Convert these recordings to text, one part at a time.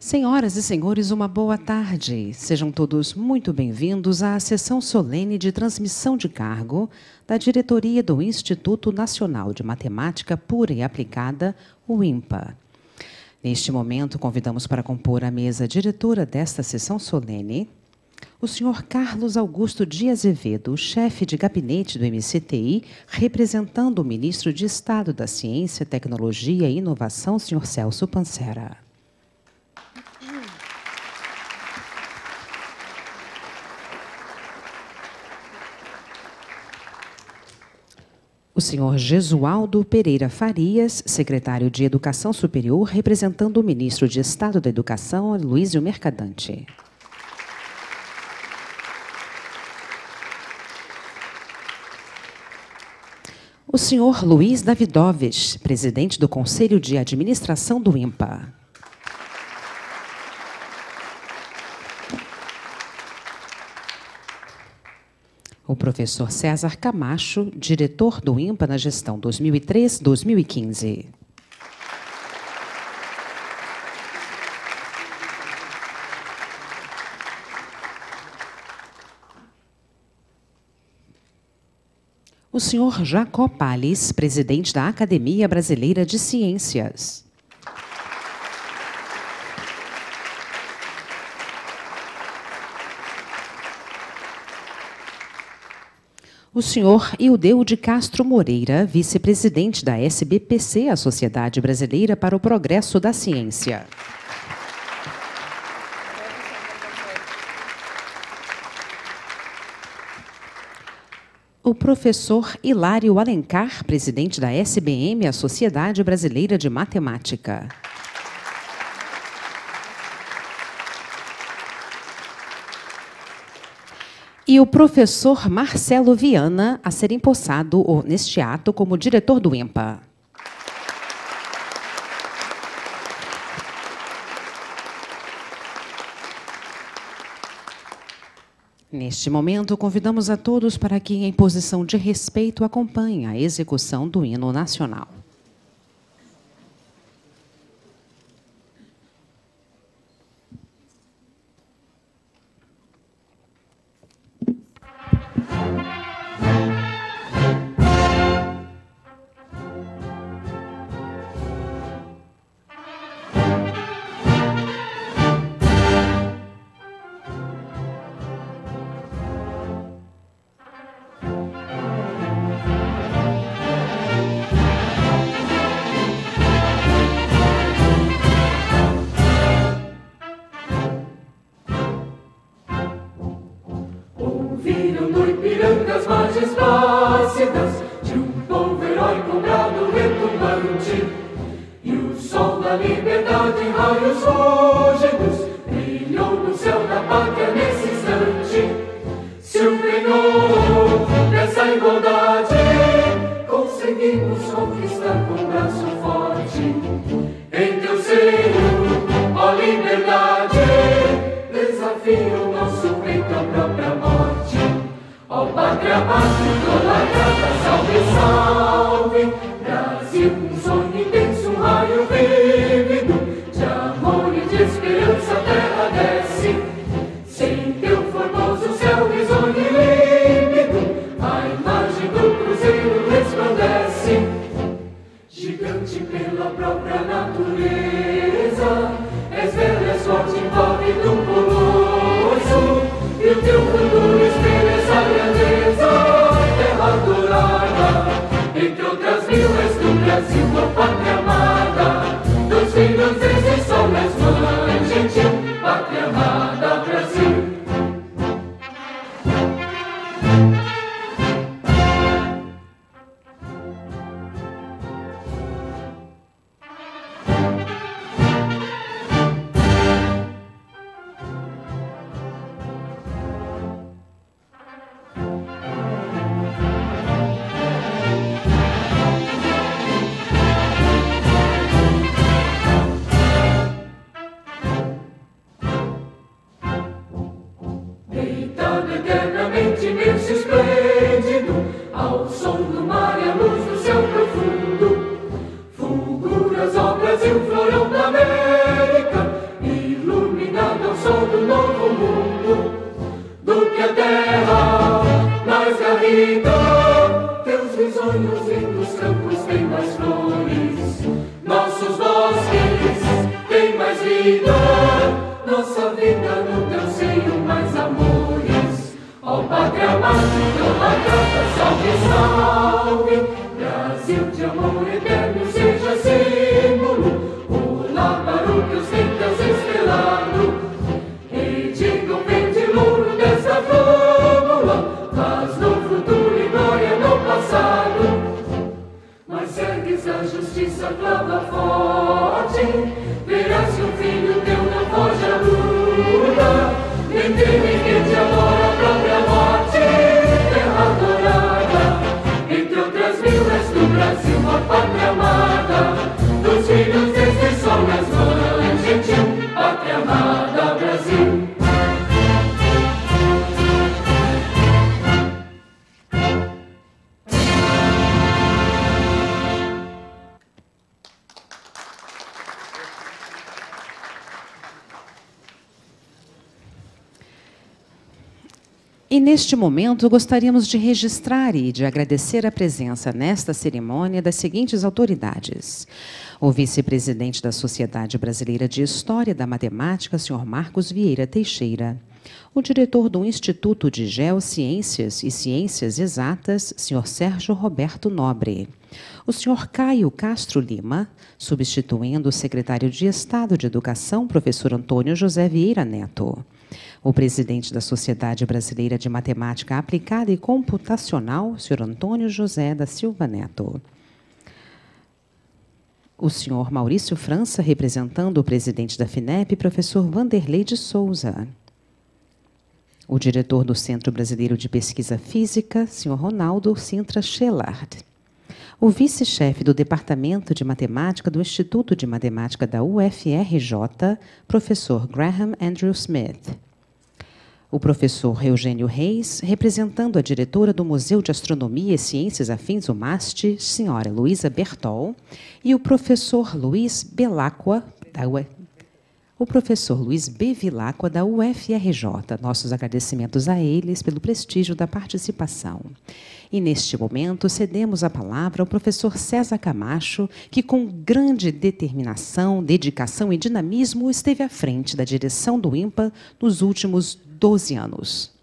Senhoras e senhores, uma boa tarde. Sejam todos muito bem-vindos à sessão solene de transmissão de cargo da diretoria do Instituto Nacional de Matemática Pura e Aplicada, o INPA. Neste momento, convidamos para compor a mesa diretora desta sessão solene o senhor Carlos Augusto de Azevedo, chefe de gabinete do MCTI, representando o ministro de Estado da Ciência, Tecnologia e Inovação, senhor Celso Pancera. O senhor Jesualdo Pereira Farias, secretário de Educação Superior, representando o ministro de Estado da Educação, Luísio Mercadante. O senhor Luiz Davidoves, presidente do Conselho de Administração do IMPA. O professor César Camacho, diretor do IMPA na gestão 2003-2015. O senhor Jacó Palles, presidente da Academia Brasileira de Ciências. O senhor Ildeu de Castro Moreira, vice-presidente da SBPC, a Sociedade Brasileira para o Progresso da Ciência. O professor Hilário Alencar, presidente da SBM, a Sociedade Brasileira de Matemática. e o professor Marcelo Viana a ser empossado neste ato como diretor do IMPA. Neste momento, convidamos a todos para que, em posição de respeito, acompanhem a execução do hino nacional. Imagine Neste momento, gostaríamos de registrar e de agradecer a presença nesta cerimônia das seguintes autoridades: o vice-presidente da Sociedade Brasileira de História da Matemática, Sr. Marcos Vieira Teixeira, o diretor do Instituto de Geociências e Ciências Exatas, Sr. Sérgio Roberto Nobre. O Sr. Caio Castro Lima, substituindo o secretário de Estado de Educação, professor Antônio José Vieira Neto. O presidente da Sociedade Brasileira de Matemática Aplicada e Computacional, Sr. Antônio José da Silva Neto. O senhor Maurício França, representando o presidente da FINEP, professor Vanderlei de Souza. O diretor do Centro Brasileiro de Pesquisa Física, senhor Ronaldo Sintra Schellard. O vice-chefe do Departamento de Matemática do Instituto de Matemática da UFRJ, professor Graham Andrew Smith. O professor Eugênio Reis, representando a diretora do Museu de Astronomia e Ciências Afins, o MAST, senhora Luísa Bertol, e o professor Luiz Belacqua, da UE... o professor Luiz da UFRJ. Nossos agradecimentos a eles pelo prestígio da participação. E neste momento cedemos a palavra ao professor César Camacho, que com grande determinação, dedicação e dinamismo esteve à frente da direção do IMPA nos últimos 12 anos.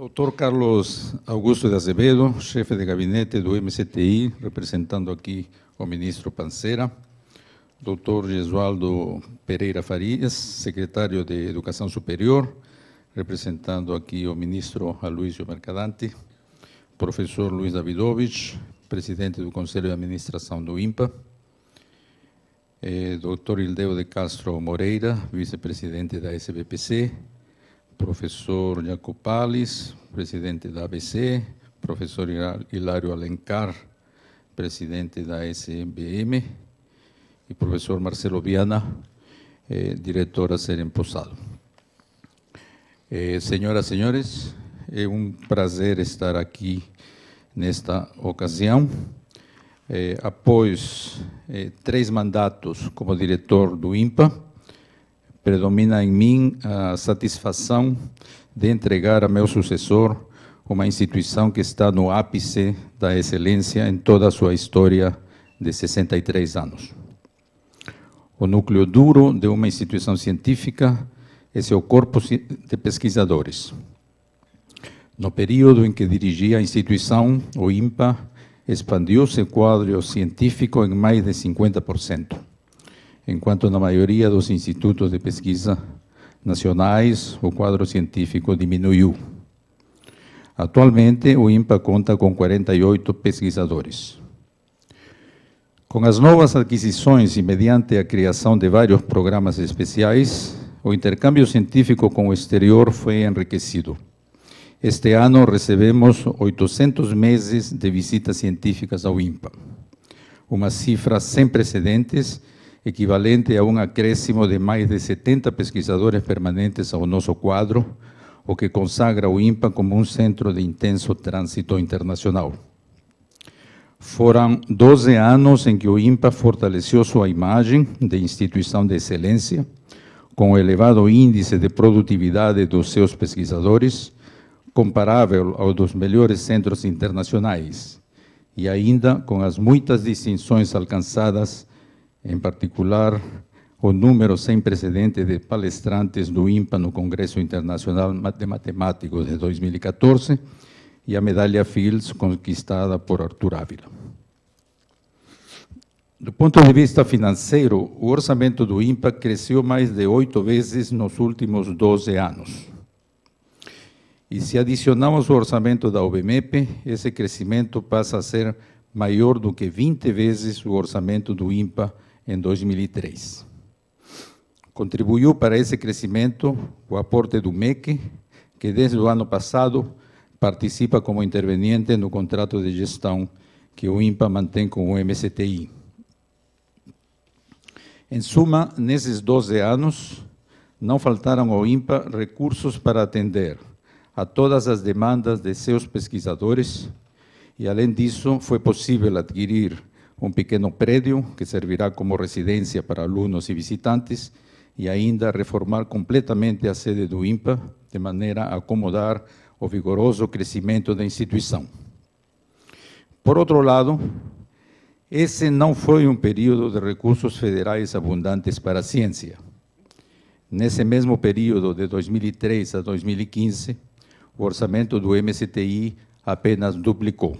Doutor Carlos Augusto de Azevedo, chefe de gabinete do MCTI, representando aqui o ministro Panceira. Doutor Gesualdo Pereira Farias, secretário de Educação Superior, representando aqui o ministro Aloysio Mercadante. Professor Luiz Davidovich, presidente do Conselho de Administração do IMPA. Eh, doutor Hildeu de Castro Moreira, vice-presidente da SBPC professor Jacopales, presidente da ABC, professor Hilário Alencar, presidente da SMBM, e professor Marcelo Viana, eh, diretor a ser empossado. Eh, senhoras e senhores, é um prazer estar aqui nesta ocasião. Eh, após eh, três mandatos como diretor do INPA, Predomina em mim a satisfação de entregar a meu sucessor uma instituição que está no ápice da excelência em toda a sua história de 63 anos. O núcleo duro de uma instituição científica é seu corpo de pesquisadores. No período em que dirigi a instituição, o INPA expandiu seu quadro científico em mais de 50% enquanto na maioria dos institutos de pesquisa nacionais o quadro científico diminuiu. Atualmente, o INPA conta com 48 pesquisadores. Com as novas aquisições e mediante a criação de vários programas especiais, o intercâmbio científico com o exterior foi enriquecido. Este ano recebemos 800 meses de visitas científicas ao INPA, uma cifra sem precedentes equivalente a un acréscimo de mais de 70 pesquisadores permanentes ao nosso quadro, o que consagra o IMPA como un centro de intenso tránsito internacional. Foram 12 anos em que o IMPA fortaleceu sua imagem de instituição de excelência, com elevado índice de produtividade dos seus pesquisadores, comparável ao dos melhores centros internacionais, e ainda com as muitas distinções alcançadas em particular, o número sem precedente de palestrantes do IMPA no Congresso Internacional de Matemáticos de 2014 e a medalha Fields conquistada por Arthur Ávila. Do ponto de vista financeiro, o orçamento do IMPA cresceu mais de oito vezes nos últimos 12 anos. E se adicionamos o orçamento da OBMEP, esse crescimento passa a ser maior do que 20 vezes o orçamento do IMPA em 2003. Contribuiu para esse crescimento o aporte do MEC, que desde o ano passado participa como interveniente no contrato de gestão que o INPA mantém com o MCTI. Em suma, nesses 12 anos, não faltaram ao INPA recursos para atender a todas as demandas de seus pesquisadores e, além disso, foi possível adquirir un pequeno predio que servirá como residencia para alumnos y visitantes y ainda reformar completamente a sede do IMPA de maneira a acomodar o vigoroso crescimento da instituição. Por outro lado, esse não foi um período de recursos federais abundantes para a ciência. Nesse mesmo período, de 2003 a 2015, o orçamento do MSTI apenas duplicou.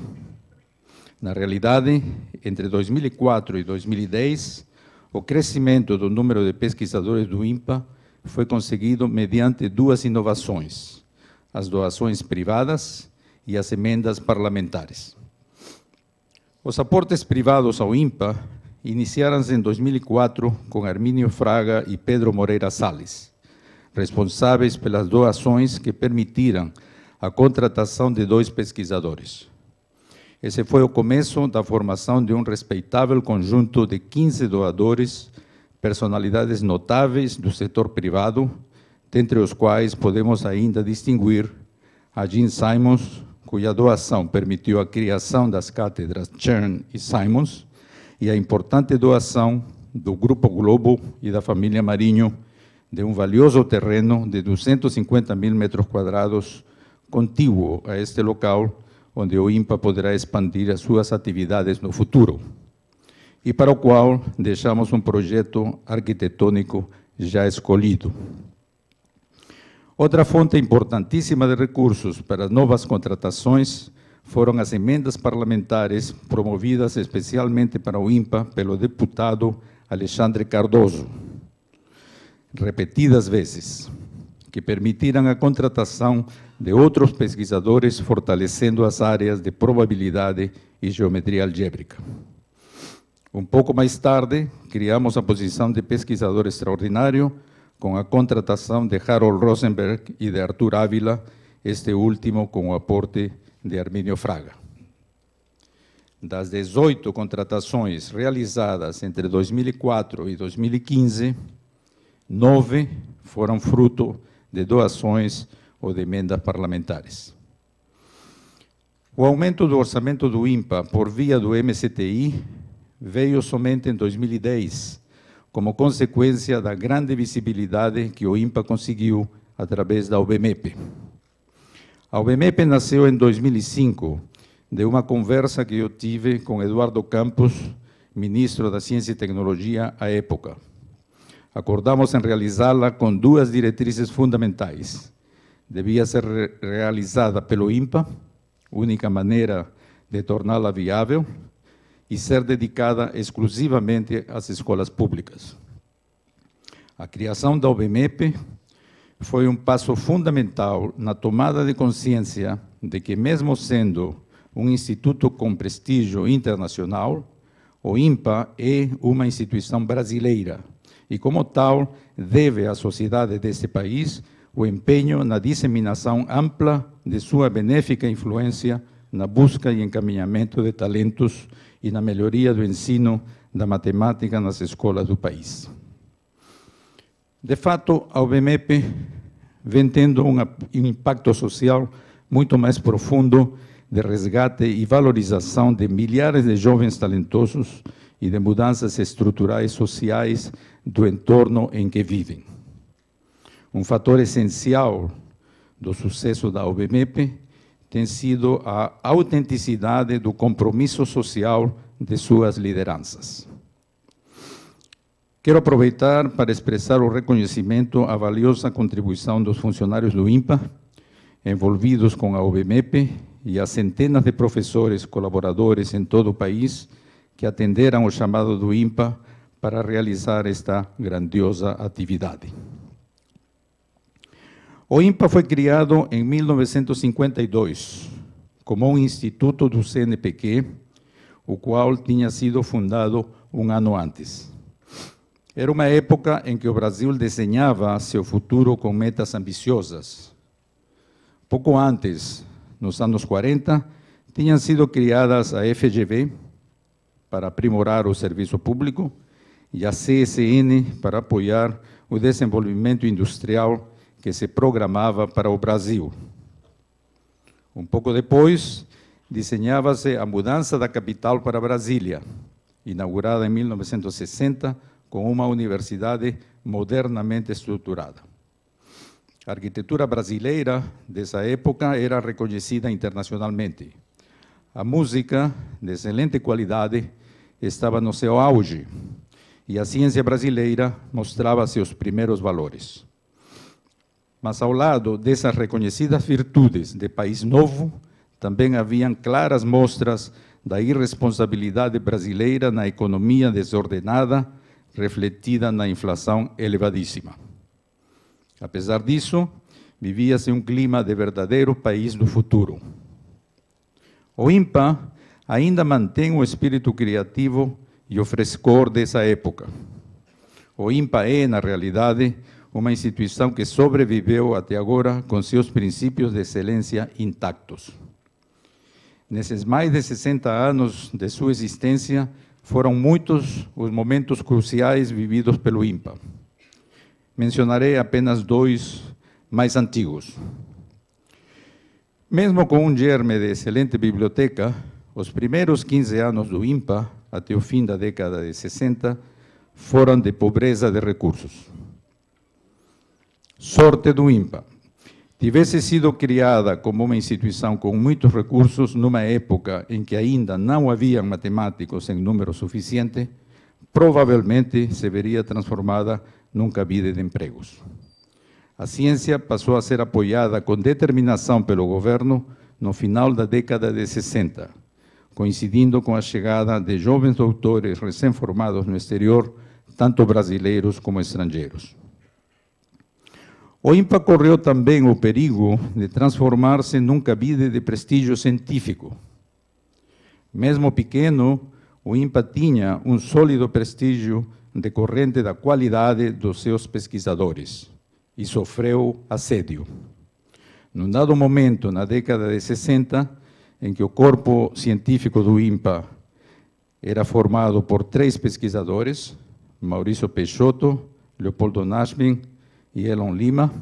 Na realidade, entre 2004 e 2010, o crescimento do número de pesquisadores do INPA foi conseguido mediante duas inovações: as doações privadas e as emendas parlamentares. Os aportes privados ao INPA iniciaram-se em 2004 com Armínio Fraga e Pedro Moreira Salles, responsáveis pelas doações que permitiram a contratação de dois pesquisadores. Esse foi o começo da formação de um respeitável conjunto de 15 doadores, personalidades notáveis do setor privado, dentre os quais podemos ainda distinguir a Jean Simons, cuja doação permitiu a criação das cátedras Chern e Simons, e a importante doação do Grupo Globo e da família Marinho de um valioso terreno de 250 mil metros quadrados contíguo a este local, onde o INPA poderá expandir as suas atividades no futuro, e para o qual deixamos um projeto arquitetônico já escolhido. Outra fonte importantíssima de recursos para novas contratações foram as emendas parlamentares promovidas especialmente para o INPA pelo deputado Alexandre Cardoso, repetidas vezes, que permitiram a contratação de outros pesquisadores, fortalecendo as áreas de probabilidade e geometria algébrica. Um pouco mais tarde, criamos a posição de pesquisador extraordinário com a contratação de Harold Rosenberg e de Arthur Ávila, este último com o aporte de Arminio Fraga. Das 18 contratações realizadas entre 2004 e 2015, nove foram fruto de doações ou de emendas parlamentares. O aumento do orçamento do INPA por via do MCTI veio somente em 2010, como consequência da grande visibilidade que o INPA conseguiu através da UBMEP. A UBMEP nasceu em 2005 de uma conversa que eu tive com Eduardo Campos, ministro da Ciência e Tecnologia à época. Acordamos em realizá-la com duas diretrizes fundamentais devia ser realizada pelo INPA, única maneira de torná-la viável, e ser dedicada exclusivamente às escolas públicas. A criação da OBMEP foi um passo fundamental na tomada de consciência de que, mesmo sendo um instituto com prestígio internacional, o INPA é uma instituição brasileira e, como tal, deve à sociedade desse país o empenho na disseminação ampla de sua benéfica influência na busca e encaminhamento de talentos e na melhoria do ensino da matemática nas escolas do país. De fato, a UBMEP vem tendo um impacto social muito mais profundo de resgate e valorização de milhares de jovens talentosos e de mudanças estruturais sociais do entorno em que vivem. Um fator essencial do sucesso da OBMEP tem sido a autenticidade do compromisso social de suas lideranças. Quero aproveitar para expressar o reconhecimento à valiosa contribuição dos funcionários do IMPA, envolvidos com a OBMEP e às centenas de professores colaboradores em todo o país que atenderam o chamado do IMPA para realizar esta grandiosa atividade. O INPA foi criado em 1952 como um instituto do CNPq, o qual tinha sido fundado um ano antes. Era uma época em que o Brasil desenhava seu futuro com metas ambiciosas. Pouco antes, nos anos 40, tinham sido criadas a FGV para aprimorar o serviço público e a CSN para apoiar o desenvolvimento industrial que se programava para o Brasil. Um pouco depois, desenhava-se a mudança da capital para Brasília, inaugurada em 1960 com uma universidade modernamente estruturada. A arquitetura brasileira dessa época era reconhecida internacionalmente. A música, de excelente qualidade, estava no seu auge e a ciência brasileira mostrava seus primeiros valores. Mas ao lado dessas reconhecidas virtudes de país novo, também haviam claras mostras da irresponsabilidade brasileira na economia desordenada, refletida na inflação elevadíssima. Apesar disso, vivia-se um clima de verdadeiro país do futuro. O IMPA ainda mantém o espírito criativo e o frescor dessa época. O IMPA é, na realidade, uma instituição que sobreviveu até agora com seus princípios de excelência intactos. Nesses mais de 60 anos de sua existência, foram muitos os momentos cruciais vividos pelo IMPA. Mencionarei apenas dois mais antigos. Mesmo com um germe de excelente biblioteca, os primeiros 15 anos do IMPA, até o fim da década de 60, foram de pobreza de recursos sorte do IMPA, tivesse sido criada como uma instituição com muitos recursos numa época em que ainda não havia matemáticos em número suficiente, provavelmente se veria transformada num cabide de empregos. A ciência passou a ser apoiada com determinação pelo governo no final da década de 60, coincidindo com a chegada de jovens doutores recém-formados no exterior, tanto brasileiros como estrangeiros. O INPA correu também o perigo de transformar-se num cabide de prestígio científico. Mesmo pequeno, o INPA tinha um sólido prestígio decorrente da qualidade dos seus pesquisadores e sofreu assédio. Num dado momento, na década de 60, em que o corpo científico do INPA era formado por três pesquisadores, Maurício Peixoto, Leopoldo Nasbin e Elon Lima,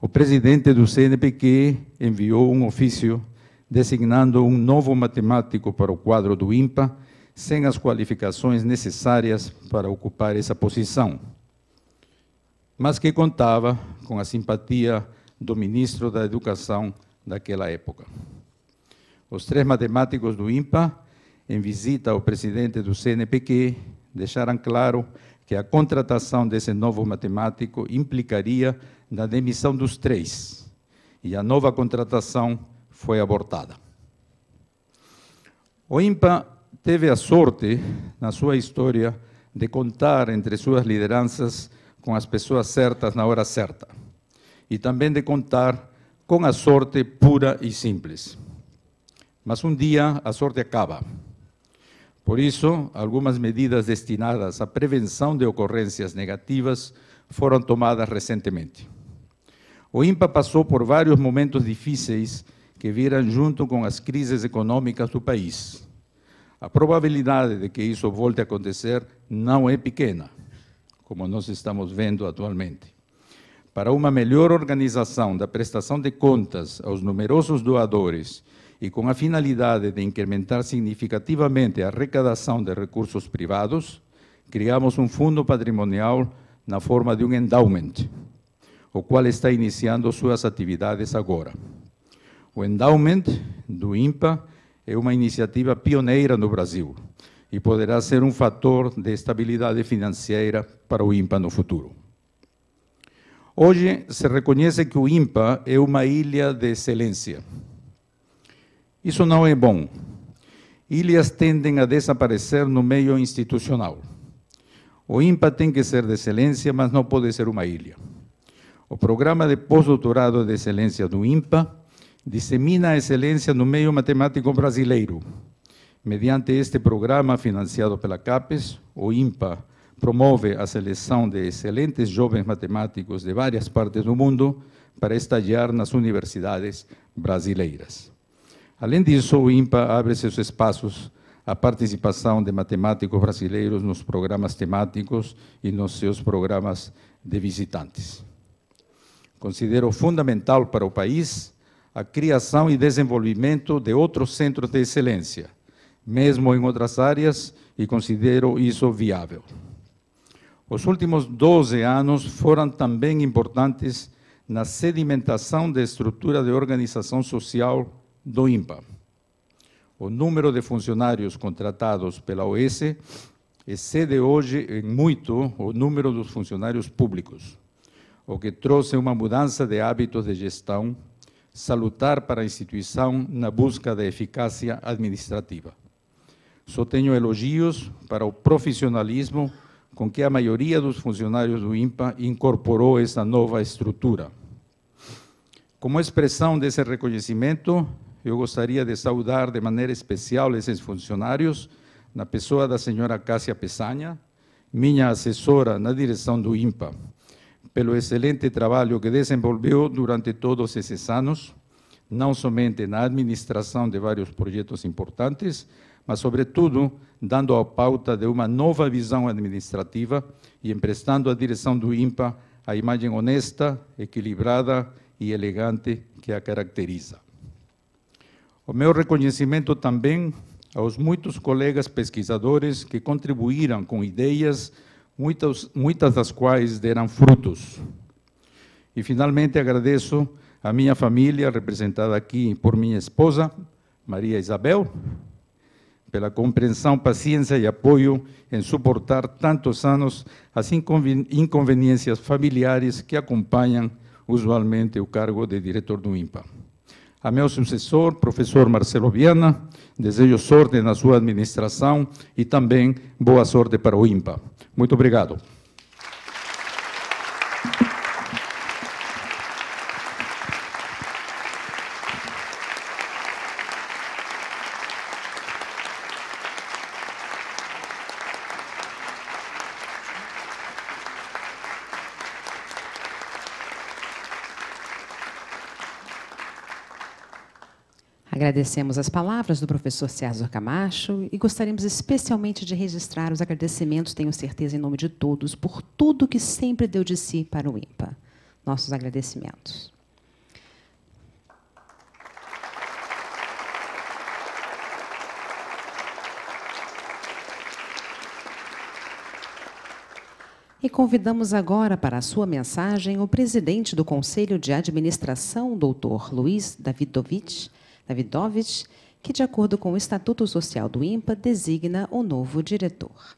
o presidente do CNPq enviou um ofício designando um novo matemático para o quadro do IMPA, sem as qualificações necessárias para ocupar essa posição, mas que contava com a simpatia do ministro da Educação daquela época. Os três matemáticos do IMPA, em visita ao presidente do CNPq, deixaram claro que a contratação desse novo matemático implicaria na demissão dos três, e a nova contratação foi abortada. O IMPA teve a sorte, na sua história, de contar entre suas lideranças com as pessoas certas na hora certa, e também de contar com a sorte pura e simples. Mas um dia a sorte acaba por isso, algumas medidas destinadas à prevenção de ocorrências negativas foram tomadas recentemente. O IMPA passou por vários momentos difíceis que viram junto com as crises econômicas do país. A probabilidade de que isso volte a acontecer não é pequena, como nós estamos vendo atualmente. Para uma melhor organização da prestação de contas aos numerosos doadores e com a finalidade de incrementar significativamente a arrecadação de recursos privados, criamos um fundo patrimonial na forma de um endowment, o qual está iniciando suas atividades agora. O endowment do IMPA é uma iniciativa pioneira no Brasil e poderá ser um fator de estabilidade financeira para o IMPA no futuro. Hoje se reconhece que o IMPA é uma ilha de excelência isso não é bom. Ilhas tendem a desaparecer no meio institucional. O IMPA tem que ser de excelência, mas não pode ser uma ilha. O programa de pós-doutorado de excelência do IMPA dissemina a excelência no meio matemático brasileiro. Mediante este programa financiado pela CAPES, o IMPA promove a seleção de excelentes jovens matemáticos de várias partes do mundo para estagiar nas universidades brasileiras. Além disso, o IMPA abre seus espaços à participação de matemáticos brasileiros nos programas temáticos e nos seus programas de visitantes. Considero fundamental para o país a criação e desenvolvimento de outros centros de excelência, mesmo em outras áreas, e considero isso viável. Os últimos 12 anos foram também importantes na sedimentação da estrutura de organização social do INPA. O número de funcionários contratados pela OES excede hoje em muito o número dos funcionários públicos, o que trouxe uma mudança de hábitos de gestão salutar para a instituição na busca da eficácia administrativa. Só tenho elogios para o profissionalismo com que a maioria dos funcionários do INPA incorporou essa nova estrutura. Como expressão desse reconhecimento, eu gostaria de saudar de maneira especial esses funcionários, na pessoa da senhora Cássia Peçanha, minha assessora na direção do IMPA, pelo excelente trabalho que desenvolveu durante todos esses anos, não somente na administração de vários projetos importantes, mas, sobretudo, dando a pauta de uma nova visão administrativa e emprestando à direção do IMPA a imagem honesta, equilibrada e elegante que a caracteriza. O meu reconhecimento também aos muitos colegas pesquisadores que contribuíram com ideias, muitas, muitas das quais deram frutos. E, finalmente, agradeço a minha família, representada aqui por minha esposa, Maria Isabel, pela compreensão, paciência e apoio em suportar tantos anos as inconveniências familiares que acompanham usualmente o cargo de diretor do IMPA. A meu sucessor, professor Marcelo Viana, desejo sorte na sua administração e também boa sorte para o IMPA. Muito obrigado. Agradecemos as palavras do professor César Camacho e gostaríamos especialmente de registrar os agradecimentos, tenho certeza, em nome de todos, por tudo que sempre deu de si para o IMPA. Nossos agradecimentos. E convidamos agora para a sua mensagem o presidente do Conselho de Administração, doutor Luiz Davidovich, Davidovich, que, de acordo com o Estatuto Social do INPA, designa o novo diretor.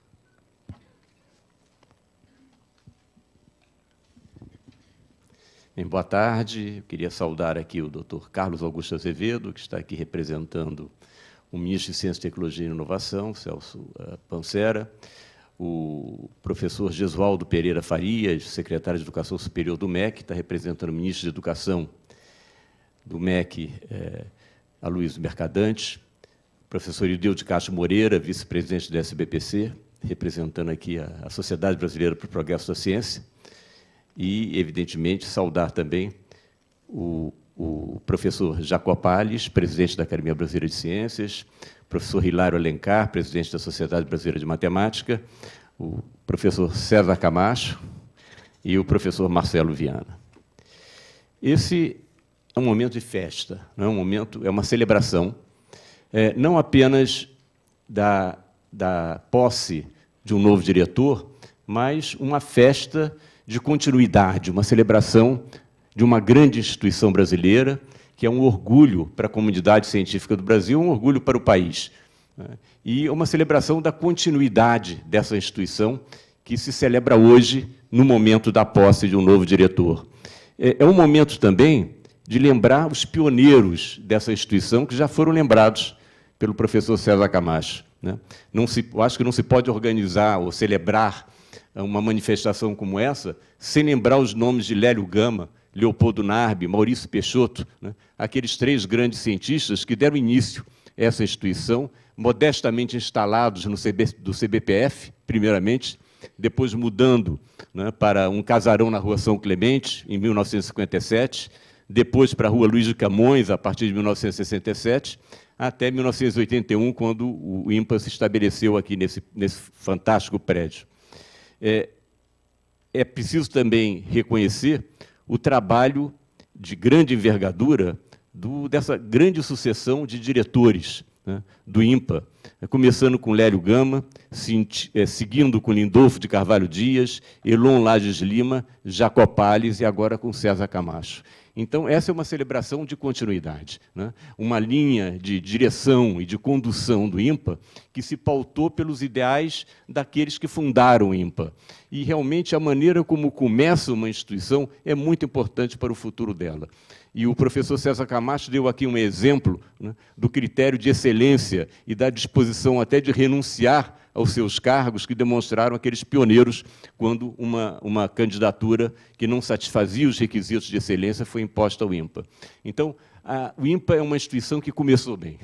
Bem, boa tarde. Eu queria saudar aqui o Dr. Carlos Augusto Azevedo, que está aqui representando o ministro de Ciência, Tecnologia e Inovação, Celso eh, Pancera, o professor Gesualdo Pereira Farias, secretário de Educação Superior do MEC, está representando o ministro de Educação do MEC, eh, a Luiz Mercadante, professor Ideu de Castro Moreira, vice-presidente do SBPC, representando aqui a, a Sociedade Brasileira para o Progresso da Ciência, e, evidentemente, saudar também o, o professor Jacó Palles, presidente da Academia Brasileira de Ciências, professor Hilário Alencar, presidente da Sociedade Brasileira de Matemática, o professor César Camacho e o professor Marcelo Viana. Esse é um momento de festa, não é um momento, é uma celebração, é, não apenas da, da posse de um novo diretor, mas uma festa de continuidade, uma celebração de uma grande instituição brasileira, que é um orgulho para a comunidade científica do Brasil, um orgulho para o país. Né? E uma celebração da continuidade dessa instituição que se celebra hoje no momento da posse de um novo diretor. É, é um momento também de lembrar os pioneiros dessa instituição que já foram lembrados pelo professor César Camacho. Né? Não se, eu acho que não se pode organizar ou celebrar ah, uma manifestação como essa sem lembrar os nomes de Lélio Gama, Leopoldo Narbi, Maurício Peixoto, né? aqueles três grandes cientistas que deram início a essa instituição, modestamente instalados no CB, do CBPF, primeiramente, depois mudando né, para um casarão na Rua São Clemente, em 1957, depois para a Rua Luiz de Camões, a partir de 1967, até 1981, quando o IMPA se estabeleceu aqui nesse, nesse fantástico prédio. É, é preciso também reconhecer o trabalho de grande envergadura do, dessa grande sucessão de diretores né, do IMPA, é, começando com Lélio Gama, é, seguindo com Lindolfo de Carvalho Dias, Elon Lages Lima, Jacopales e agora com César Camacho. Então, essa é uma celebração de continuidade, né? uma linha de direção e de condução do IMPA que se pautou pelos ideais daqueles que fundaram o IMPA. E realmente a maneira como começa uma instituição é muito importante para o futuro dela. E o professor César Camacho deu aqui um exemplo né, do critério de excelência e da disposição até de renunciar aos seus cargos que demonstraram aqueles pioneiros quando uma, uma candidatura que não satisfazia os requisitos de excelência foi imposta ao INPA. Então, a, o INPA é uma instituição que começou bem.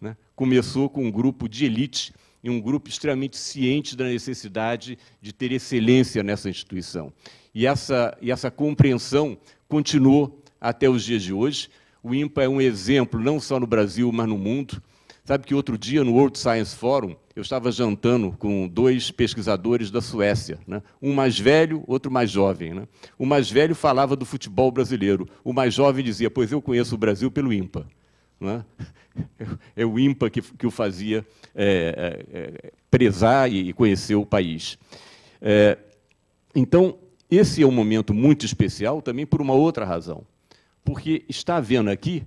Né? Começou com um grupo de elite e um grupo extremamente ciente da necessidade de ter excelência nessa instituição. E essa, e essa compreensão continuou até os dias de hoje. O INPA é um exemplo, não só no Brasil, mas no mundo, Sabe que outro dia, no World Science Forum, eu estava jantando com dois pesquisadores da Suécia, né? um mais velho, outro mais jovem. Né? O mais velho falava do futebol brasileiro, o mais jovem dizia: Pois eu conheço o Brasil pelo IMPA. Né? É o IMPA que, que o fazia é, é, é prezar e conhecer o país. É, então, esse é um momento muito especial também por uma outra razão. Porque está havendo aqui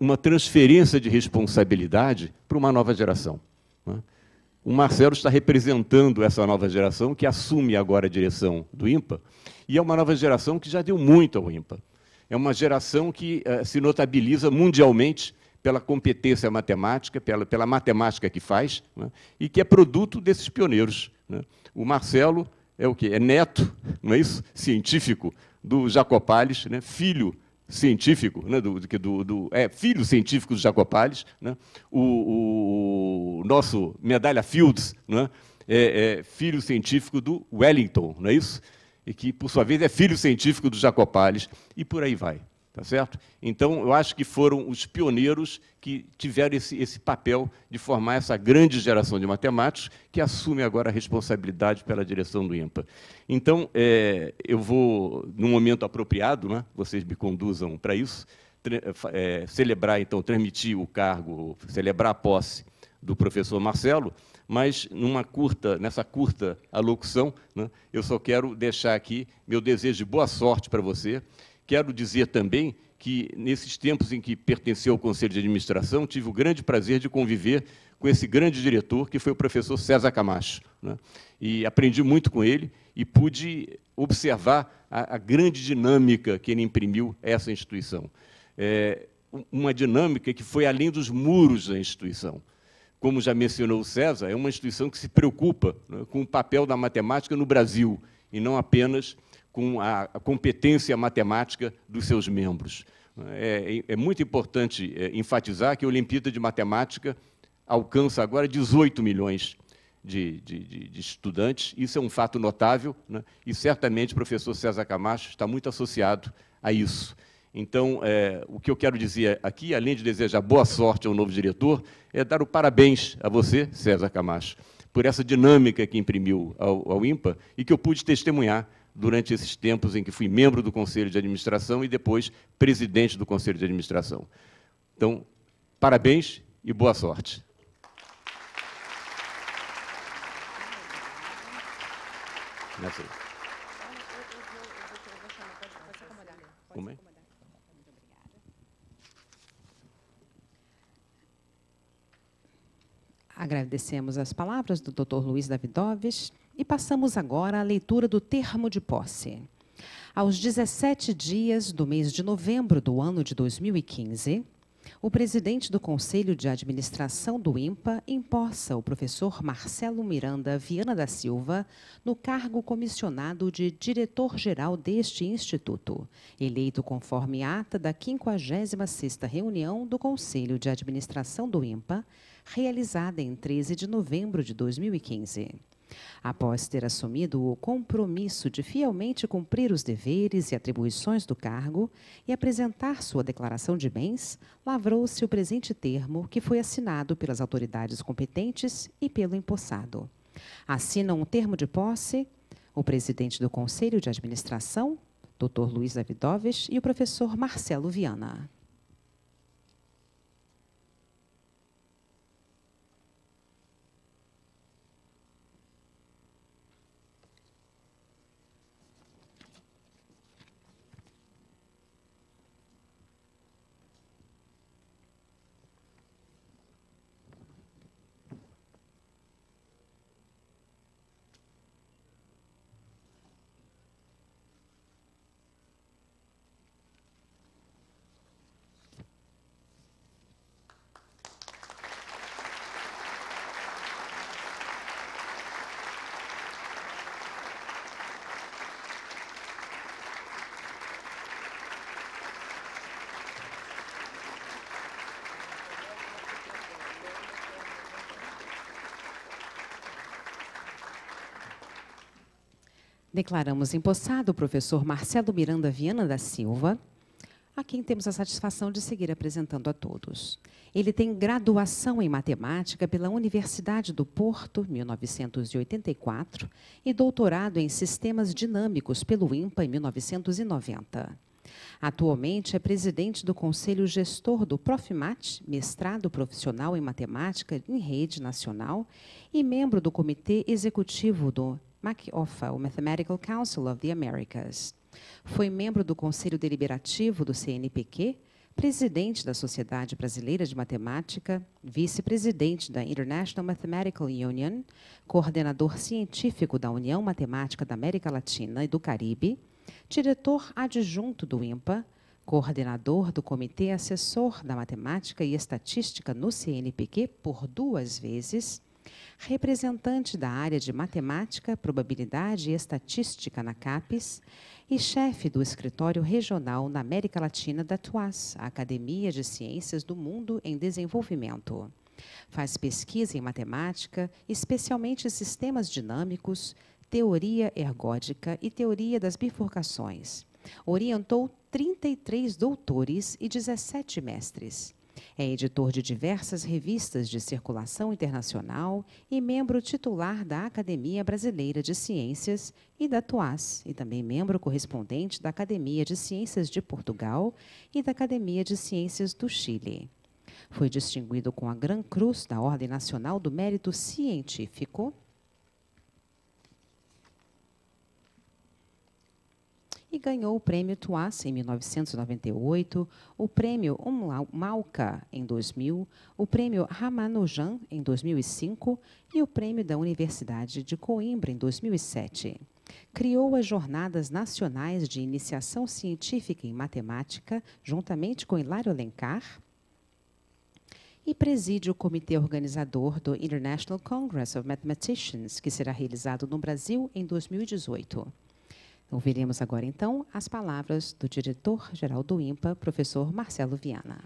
uma transferência de responsabilidade para uma nova geração. Né? O Marcelo está representando essa nova geração que assume agora a direção do IMPA, e é uma nova geração que já deu muito ao IMPA. É uma geração que uh, se notabiliza mundialmente pela competência matemática, pela, pela matemática que faz, né, e que é produto desses pioneiros. Né. O Marcelo é o quê? É neto, não é isso? Científico do Jacopales, né, filho científico, né, do, do, do, é, filho científico do Jacopales, né, o, o, nosso medalha Fields, né, é, é, filho científico do Wellington, não é isso? E que, por sua vez, é filho científico do Jacopales, e por aí vai. Tá certo? Então, eu acho que foram os pioneiros que tiveram esse, esse papel de formar essa grande geração de matemáticos que assume agora a responsabilidade pela direção do INPA. Então, é, eu vou, no momento apropriado, né, vocês me conduzam para isso, é, celebrar, então, transmitir o cargo, celebrar a posse do professor Marcelo, mas numa curta, nessa curta alocução, né, eu só quero deixar aqui meu desejo de boa sorte para você Quero dizer também que, nesses tempos em que pertenceu ao Conselho de Administração, tive o grande prazer de conviver com esse grande diretor, que foi o professor César Camacho. Né? E aprendi muito com ele e pude observar a, a grande dinâmica que ele imprimiu a essa instituição. É, uma dinâmica que foi além dos muros da instituição. Como já mencionou o César, é uma instituição que se preocupa né, com o papel da matemática no Brasil, e não apenas com a competência matemática dos seus membros. É, é, é muito importante é, enfatizar que a Olimpíada de Matemática alcança agora 18 milhões de, de, de, estudantes. Isso é um fato notável né? e, certamente, o professor César Camacho está muito associado a isso. Então, é, o que eu quero dizer aqui, além de desejar boa sorte ao novo diretor, é dar o parabéns a você, César Camacho, por essa dinâmica que imprimiu ao, ao IMPA e que eu pude testemunhar durante esses tempos em que fui membro do Conselho de Administração e depois presidente do Conselho de Administração. Então, parabéns e boa sorte. Como é? Agradecemos as palavras do Dr. Luiz Davidoves. E passamos agora à leitura do termo de posse. Aos 17 dias do mês de novembro do ano de 2015, o presidente do Conselho de Administração do IMPA imposta o professor Marcelo Miranda Viana da Silva no cargo comissionado de diretor-geral deste instituto, eleito conforme ata da 56ª reunião do Conselho de Administração do IMPA, realizada em 13 de novembro de 2015. Após ter assumido o compromisso de fielmente cumprir os deveres e atribuições do cargo e apresentar sua declaração de bens, lavrou-se o presente termo que foi assinado pelas autoridades competentes e pelo empossado. Assinam o termo de posse o presidente do Conselho de Administração, Dr. Luiz Davidovich, e o professor Marcelo Viana. Declaramos empossado o professor Marcelo Miranda Viana da Silva, a quem temos a satisfação de seguir apresentando a todos. Ele tem graduação em matemática pela Universidade do Porto, 1984, e doutorado em sistemas dinâmicos pelo INPA, em 1990. Atualmente é presidente do Conselho Gestor do Profmat, mestrado profissional em matemática em rede nacional, e membro do Comitê Executivo do MacOFA, o Mathematical Council of the Americas. Foi membro do Conselho Deliberativo do CNPq, presidente da Sociedade Brasileira de Matemática, vice-presidente da International Mathematical Union, coordenador científico da União Matemática da América Latina e do Caribe, diretor adjunto do INPA, coordenador do Comitê Assessor da Matemática e Estatística no CNPq por duas vezes representante da área de Matemática, Probabilidade e Estatística na CAPES e chefe do escritório regional na América Latina da TUAS, a Academia de Ciências do Mundo em Desenvolvimento. Faz pesquisa em matemática, especialmente sistemas dinâmicos, teoria ergódica e teoria das bifurcações. Orientou 33 doutores e 17 mestres. É editor de diversas revistas de circulação internacional e membro titular da Academia Brasileira de Ciências e da TUAS, e também membro correspondente da Academia de Ciências de Portugal e da Academia de Ciências do Chile. Foi distinguido com a Gran Cruz da Ordem Nacional do Mérito Científico e ganhou o prêmio Tuas em 1998, o prêmio Malka em 2000, o prêmio Ramanujan em 2005 e o prêmio da Universidade de Coimbra em 2007. Criou as Jornadas Nacionais de Iniciação Científica em Matemática, juntamente com Hilário Lencar, e preside o comitê organizador do International Congress of Mathematicians, que será realizado no Brasil em 2018. Ouviremos agora, então, as palavras do diretor-geral do INPA, professor Marcelo Viana.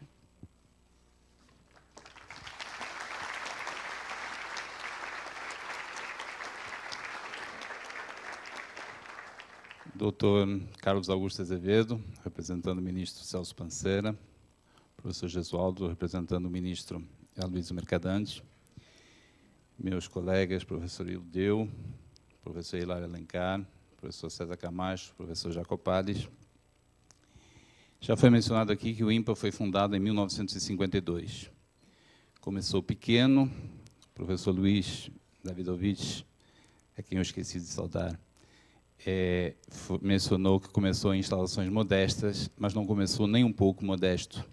Doutor Carlos Augusto Azevedo, representando o ministro Celso Panceira, professor Gesualdo, representando o ministro Aloysio Mercadante, meus colegas, professor Ildeu, professor Hilário Alencar, professor César Camacho, professor Jacopales. Já foi mencionado aqui que o IMPA foi fundado em 1952. Começou pequeno, o professor Luiz Davidovich, é quem eu esqueci de saudar, é, mencionou que começou em instalações modestas, mas não começou nem um pouco modesto.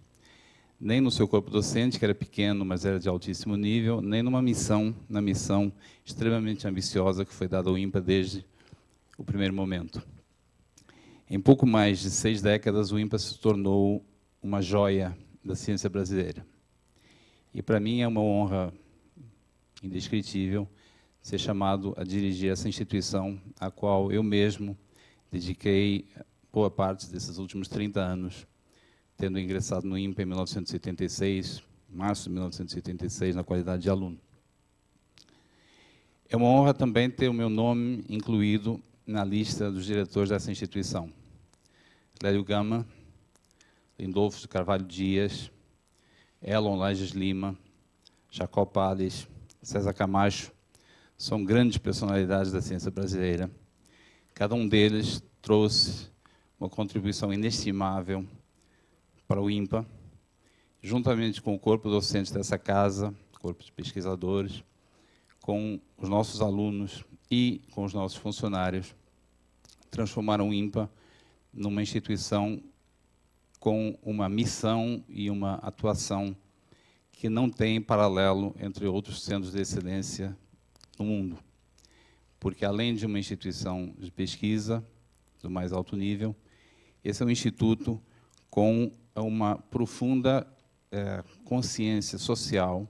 Nem no seu corpo docente, que era pequeno, mas era de altíssimo nível, nem numa missão, na missão extremamente ambiciosa que foi dada ao IMPA desde o primeiro momento. Em pouco mais de seis décadas, o IMPA se tornou uma joia da ciência brasileira. E para mim é uma honra indescritível ser chamado a dirigir essa instituição, a qual eu mesmo dediquei boa parte desses últimos 30 anos, tendo ingressado no IMPA em 1986, março de 1986, na qualidade de aluno. É uma honra também ter o meu nome incluído na lista dos diretores dessa instituição. Lélio Gama, Lindolfo de Carvalho Dias, Elon Lages Lima, Jacó Pales, César Camacho, são grandes personalidades da ciência brasileira. Cada um deles trouxe uma contribuição inestimável para o IMPA, juntamente com o corpo docente dessa casa, corpo de pesquisadores, com os nossos alunos e com os nossos funcionários, transformar um IMPA numa instituição com uma missão e uma atuação que não tem paralelo entre outros centros de excelência no mundo. Porque, além de uma instituição de pesquisa do mais alto nível, esse é um instituto com uma profunda é, consciência social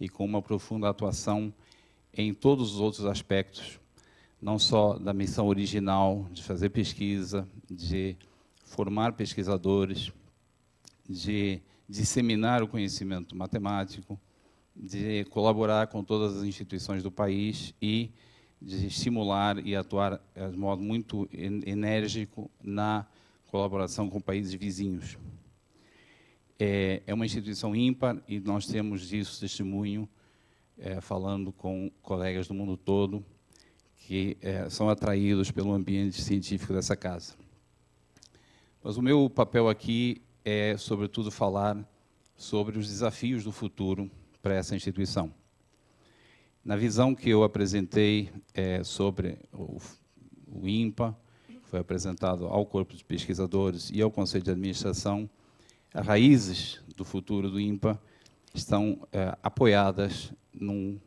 e com uma profunda atuação em todos os outros aspectos não só da missão original de fazer pesquisa, de formar pesquisadores, de disseminar o conhecimento matemático, de colaborar com todas as instituições do país e de estimular e atuar é, de modo muito enérgico na colaboração com países vizinhos. É, é uma instituição ímpar e nós temos disso testemunho, é, falando com colegas do mundo todo, que é, são atraídos pelo ambiente científico dessa casa. Mas o meu papel aqui é, sobretudo, falar sobre os desafios do futuro para essa instituição. Na visão que eu apresentei é, sobre o, o INPA, foi apresentado ao Corpo de Pesquisadores e ao Conselho de Administração, as raízes do futuro do INPA estão é, apoiadas num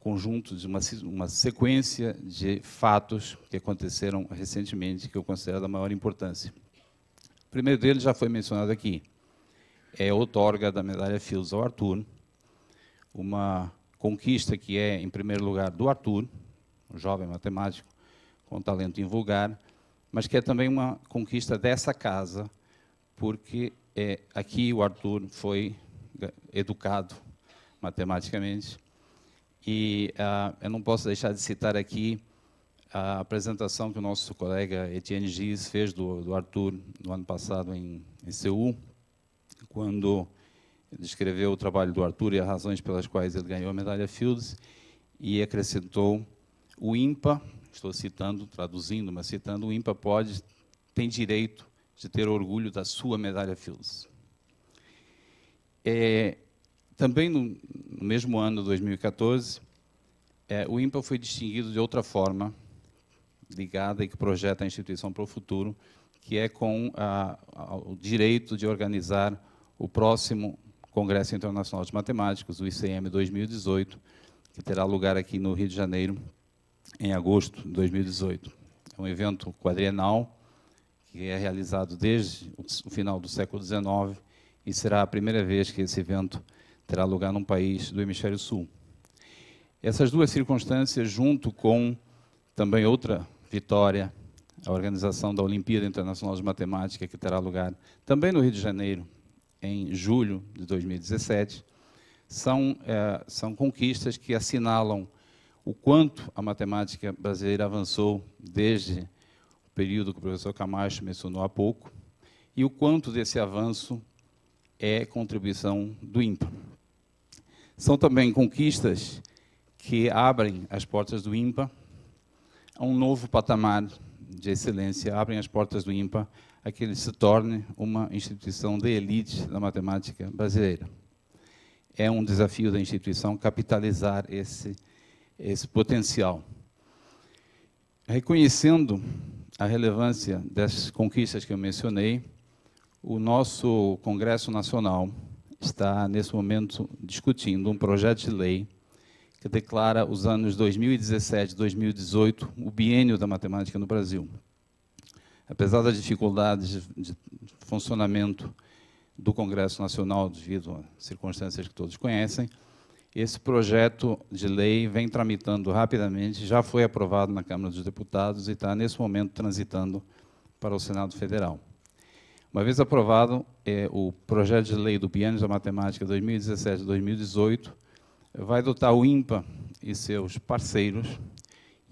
conjunto uma, uma sequência de fatos que aconteceram recentemente, que eu considero da maior importância. O primeiro deles já foi mencionado aqui, é a outorga da medalha Fields ao Arthur, uma conquista que é, em primeiro lugar, do Arthur, um jovem matemático com talento invulgar, mas que é também uma conquista dessa casa, porque é, aqui o Arthur foi educado matematicamente, e uh, eu não posso deixar de citar aqui ah, a apresentação que o nosso colega Etienne Gis fez do, do Arthur no ano passado em, em Seul, quando descreveu o trabalho do Arthur e as razões pelas quais ele ganhou a medalha Fields e acrescentou o IMPA, estou citando, traduzindo, mas citando, o IMPA pode, tem direito de ter orgulho da sua medalha Fields. É, também no, no mesmo ano, 2014, é, o IMPA foi distinguido de outra forma, ligada e que projeta a instituição para o futuro, que é com a, a, o direito de organizar o próximo Congresso Internacional de Matemáticos, o ICM 2018, que terá lugar aqui no Rio de Janeiro em agosto de 2018. É um evento quadrienal que é realizado desde o final do século XIX e será a primeira vez que esse evento terá lugar num país do hemisfério sul. Essas duas circunstâncias, junto com também outra vitória, a organização da Olimpíada Internacional de Matemática, que terá lugar também no Rio de Janeiro, em julho de 2017, são, é, são conquistas que assinalam o quanto a matemática brasileira avançou desde o período que o professor Camacho mencionou há pouco, e o quanto desse avanço é contribuição do INPA. São também conquistas que abrem as portas do IMPA a um novo patamar de excelência, abrem as portas do IMPA a que ele se torne uma instituição de elite da matemática brasileira. É um desafio da instituição capitalizar esse, esse potencial. Reconhecendo a relevância dessas conquistas que eu mencionei, o nosso Congresso Nacional está, nesse momento, discutindo um projeto de lei que declara os anos 2017 e 2018 o biênio da matemática no Brasil. Apesar das dificuldades de funcionamento do Congresso Nacional, devido a circunstâncias que todos conhecem, esse projeto de lei vem tramitando rapidamente, já foi aprovado na Câmara dos Deputados e está, nesse momento, transitando para o Senado Federal. Uma vez aprovado é, o projeto de lei do Piano da Matemática 2017-2018, vai dotar o INPA e seus parceiros,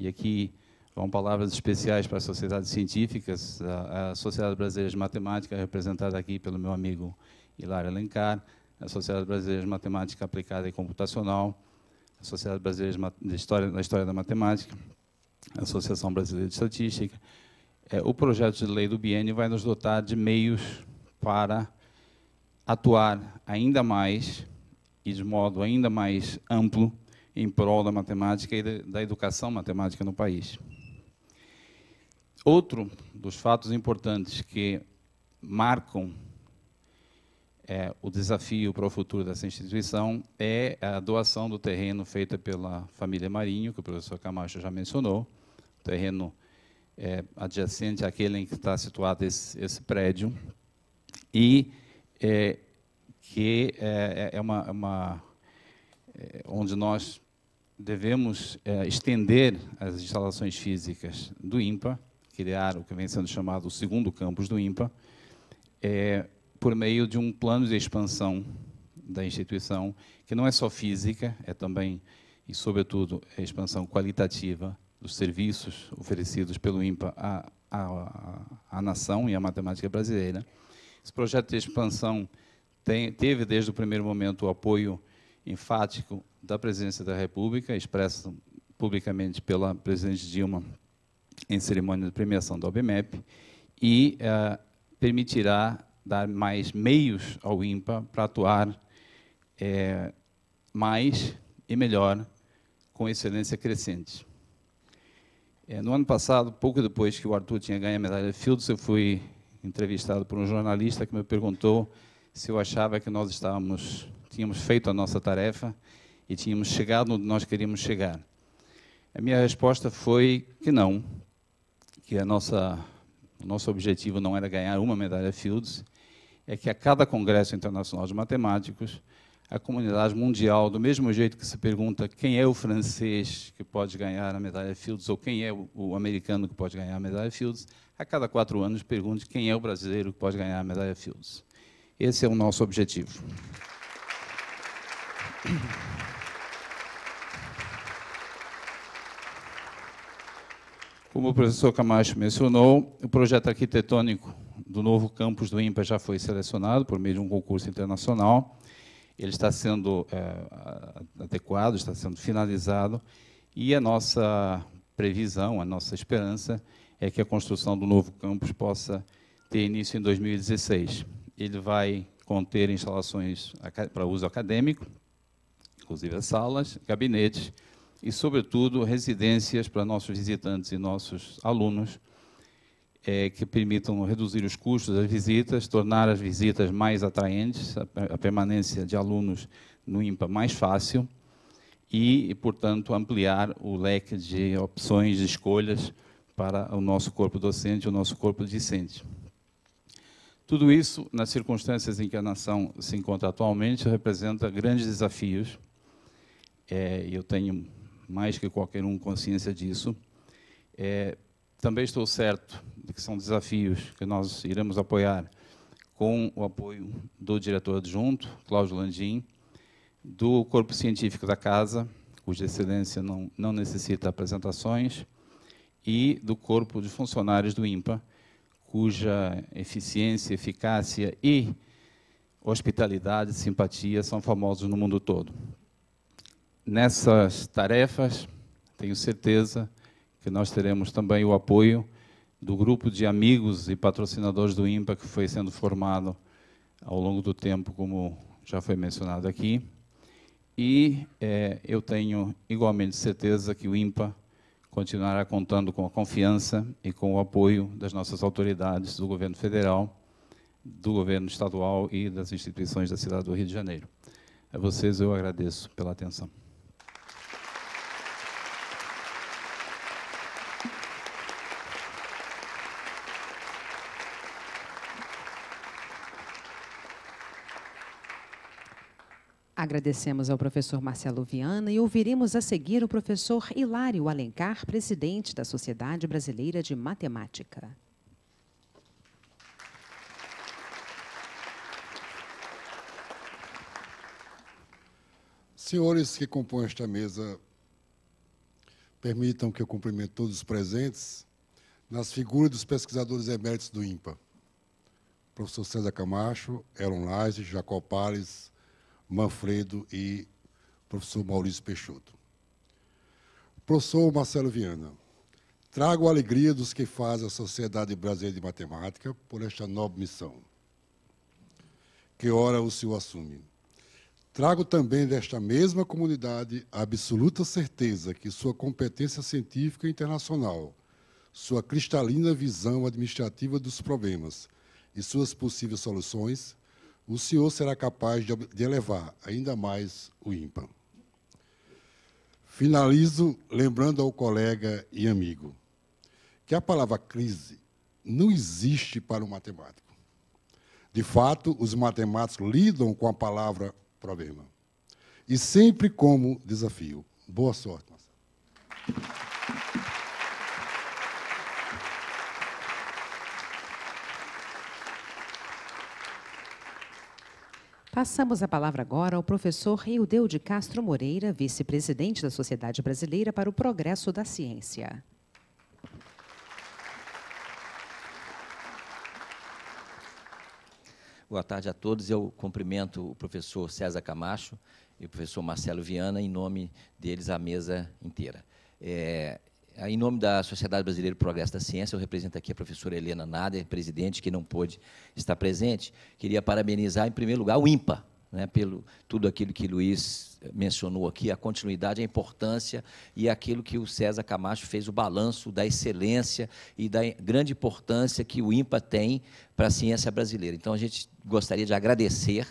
e aqui vão palavras especiais para as sociedades científicas, a, a Sociedade Brasileira de Matemática, representada aqui pelo meu amigo Hilário Alencar, a Sociedade Brasileira de Matemática Aplicada e Computacional, a Sociedade Brasileira de, História, da História da Matemática, a Associação Brasileira de Estatística é, o projeto de lei do biênio vai nos dotar de meios para atuar ainda mais e de modo ainda mais amplo em prol da matemática e da educação matemática no país. Outro dos fatos importantes que marcam é, o desafio para o futuro dessa instituição é a doação do terreno feita pela família Marinho, que o professor Camacho já mencionou, terreno é, adjacente àquele em que está situado esse, esse prédio, e é, que é, é, é uma, é uma é, onde nós devemos estender as instalações físicas do IMPA, criar o que vem sendo chamado o segundo campus do IMPA, por meio de um plano de expansão da instituição, que não é só física, é também e, sobretudo, a expansão qualitativa dos serviços oferecidos pelo IMPA à, à, à nação e à matemática brasileira. Esse projeto de expansão tem, teve, desde o primeiro momento, o apoio enfático da Presidência da República, expresso publicamente pela Presidente Dilma em cerimônia de premiação da OBMEP, e eh, permitirá dar mais meios ao IMPA para atuar eh, mais e melhor com excelência crescente. É, no ano passado, pouco depois que o Arthur tinha ganho a medalha Fields, eu fui entrevistado por um jornalista que me perguntou se eu achava que nós estávamos, tínhamos feito a nossa tarefa e tínhamos chegado onde nós queríamos chegar. A minha resposta foi que não, que a nossa, o nosso objetivo não era ganhar uma medalha Fields, é que a cada congresso internacional de matemáticos a comunidade mundial, do mesmo jeito que se pergunta quem é o francês que pode ganhar a medalha Fields ou quem é o americano que pode ganhar a medalha Fields, a cada quatro anos pergunte quem é o brasileiro que pode ganhar a medalha Fields. Esse é o nosso objetivo. Como o professor Camacho mencionou, o projeto arquitetônico do novo campus do IMPA já foi selecionado por meio de um concurso internacional. Ele está sendo é, adequado, está sendo finalizado, e a nossa previsão, a nossa esperança é que a construção do novo campus possa ter início em 2016. Ele vai conter instalações para uso acadêmico, inclusive salas, gabinetes e, sobretudo, residências para nossos visitantes e nossos alunos, é, que permitam reduzir os custos das visitas, tornar as visitas mais atraentes, a, a permanência de alunos no IMPA mais fácil e, portanto, ampliar o leque de opções, de escolhas para o nosso corpo docente, o nosso corpo discente. Tudo isso, nas circunstâncias em que a nação se encontra atualmente, representa grandes desafios. É, eu tenho mais que qualquer um consciência disso. É, também estou certo que são desafios que nós iremos apoiar com o apoio do diretor adjunto, Cláudio Landim, do corpo científico da casa, cuja excelência não, não necessita apresentações, e do corpo de funcionários do IMPA, cuja eficiência, eficácia e hospitalidade, simpatia são famosos no mundo todo. Nessas tarefas, tenho certeza que nós teremos também o apoio do grupo de amigos e patrocinadores do IMPA que foi sendo formado ao longo do tempo, como já foi mencionado aqui. E é, eu tenho igualmente certeza que o IMPA continuará contando com a confiança e com o apoio das nossas autoridades do governo federal, do governo estadual e das instituições da cidade do Rio de Janeiro. A vocês eu agradeço pela atenção. Agradecemos ao professor Marcelo Viana e ouviremos a seguir o professor Hilário Alencar, presidente da Sociedade Brasileira de Matemática. Senhores que compõem esta mesa, permitam que eu cumprimente todos os presentes nas figuras dos pesquisadores eméritos do IMPA. Professor César Camacho, Elon Lage, Jacó Pales, Manfredo e professor Maurício Peixoto. Professor Marcelo Viana, trago a alegria dos que fazem a Sociedade Brasileira de Matemática por esta nobre missão, que ora o senhor assume. Trago também desta mesma comunidade a absoluta certeza que sua competência científica internacional, sua cristalina visão administrativa dos problemas e suas possíveis soluções o senhor será capaz de elevar ainda mais o ímpar. Finalizo lembrando ao colega e amigo que a palavra crise não existe para o matemático. De fato, os matemáticos lidam com a palavra problema. E sempre como desafio. Boa sorte, Marcelo. Passamos a palavra agora ao professor Reildeu de Castro Moreira, vice-presidente da Sociedade Brasileira para o Progresso da Ciência. Boa tarde a todos. Eu cumprimento o professor César Camacho e o professor Marcelo Viana, em nome deles, a mesa inteira. É, em nome da Sociedade Brasileira do Progresso da Ciência, eu represento aqui a professora Helena Nader, presidente, que não pôde estar presente. Queria parabenizar, em primeiro lugar, o IMPA, né, pelo tudo aquilo que Luiz mencionou aqui, a continuidade, a importância e aquilo que o César Camacho fez o balanço da excelência e da grande importância que o IMPA tem para a ciência brasileira. Então, a gente gostaria de agradecer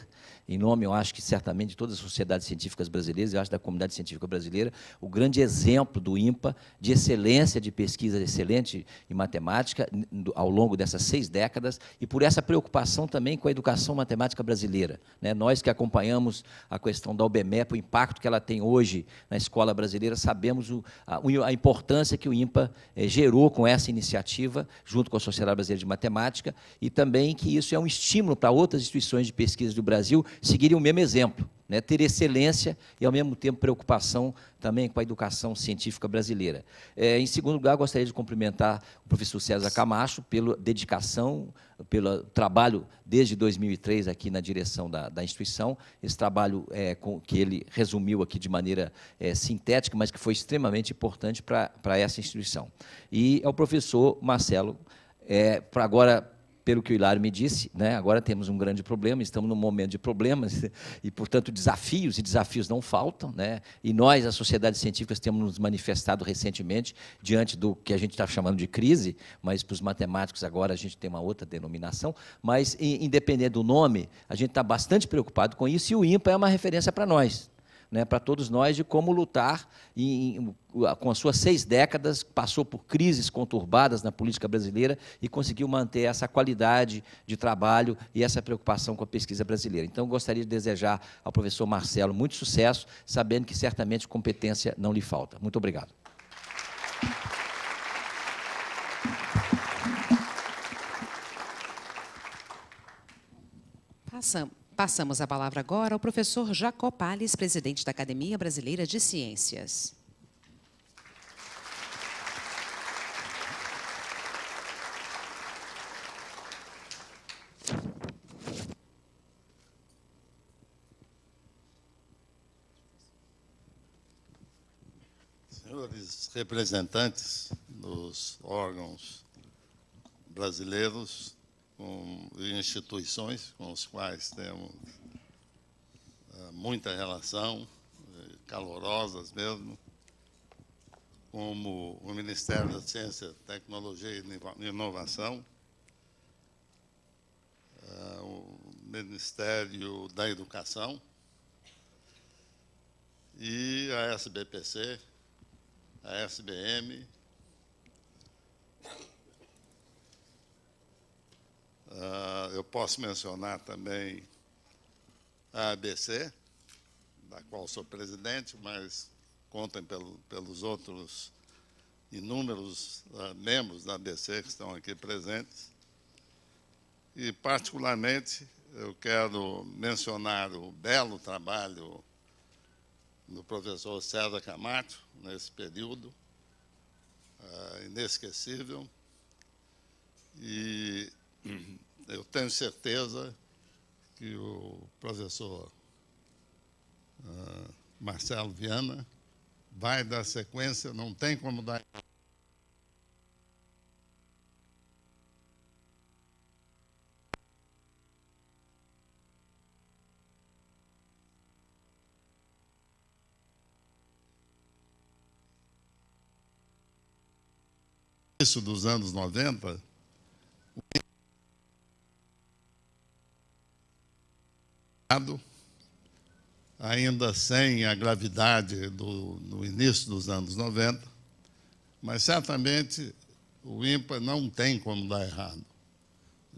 em nome, eu acho que certamente de todas as sociedades científicas brasileiras, eu acho da comunidade científica brasileira, o grande exemplo do IMPA de excelência, de pesquisa excelente em matemática ao longo dessas seis décadas e por essa preocupação também com a educação matemática brasileira. Né? Nós que acompanhamos a questão da UBMEP, o impacto que ela tem hoje na escola brasileira, sabemos o, a, a, importância que o IMPA eh, gerou com essa iniciativa, junto com a Sociedade Brasileira de Matemática, e também que isso é um estímulo para outras instituições de pesquisa do Brasil seguirem o mesmo exemplo, né? ter excelência e, ao mesmo tempo, preocupação também com a educação científica brasileira. É, em segundo lugar, gostaria de cumprimentar o professor César Camacho pela dedicação, pelo trabalho desde 2003 aqui na direção da, da instituição, esse trabalho é, com, que ele resumiu aqui de maneira é, sintética, mas que foi extremamente importante para essa instituição. E ao é professor Marcelo, é, para agora pelo que o Hilário me disse, né, agora temos um grande problema, estamos num momento de problemas e, portanto, desafios, e desafios não faltam, né, e nós, as sociedades científicas, temos nos manifestado recentemente diante do que a gente está chamando de crise, mas para os matemáticos agora a gente tem uma outra denominação, mas, independente do nome, a gente está bastante preocupado com isso e o IMPA é uma referência para nós, né, para todos nós de como lutar em, em, com as suas seis décadas, passou por crises conturbadas na política brasileira e conseguiu manter essa qualidade de trabalho e essa preocupação com a pesquisa brasileira. Então, gostaria de desejar ao professor Marcelo muito sucesso, sabendo que certamente competência não lhe falta. Muito obrigado. Passamos. Passamos a palavra agora ao professor Jacó Palles, presidente da Academia Brasileira de Ciências. Senhores representantes dos órgãos brasileiros, com instituições com as quais temos eh, muita relação, eh, calorosas mesmo, como o Ministério da Ciência, Tecnologia e Inovação, eh, o Ministério da Educação e a SBPC, a SBM, Ah, eu posso mencionar também a ABC, da qual sou presidente, mas contem pelo, pelos outros inúmeros uh, membros da ABC que estão aqui presentes. E, particularmente, eu quero mencionar o belo trabalho do professor César Camacho, nesse período, uh, inesquecível. E eu tenho certeza que o professor uh, Marcelo Viana vai dar sequência, não tem como dar. Isso dos anos 90, ainda sem a gravidade do, do, início dos anos 90, mas certamente o IMPA não tem como dar errado.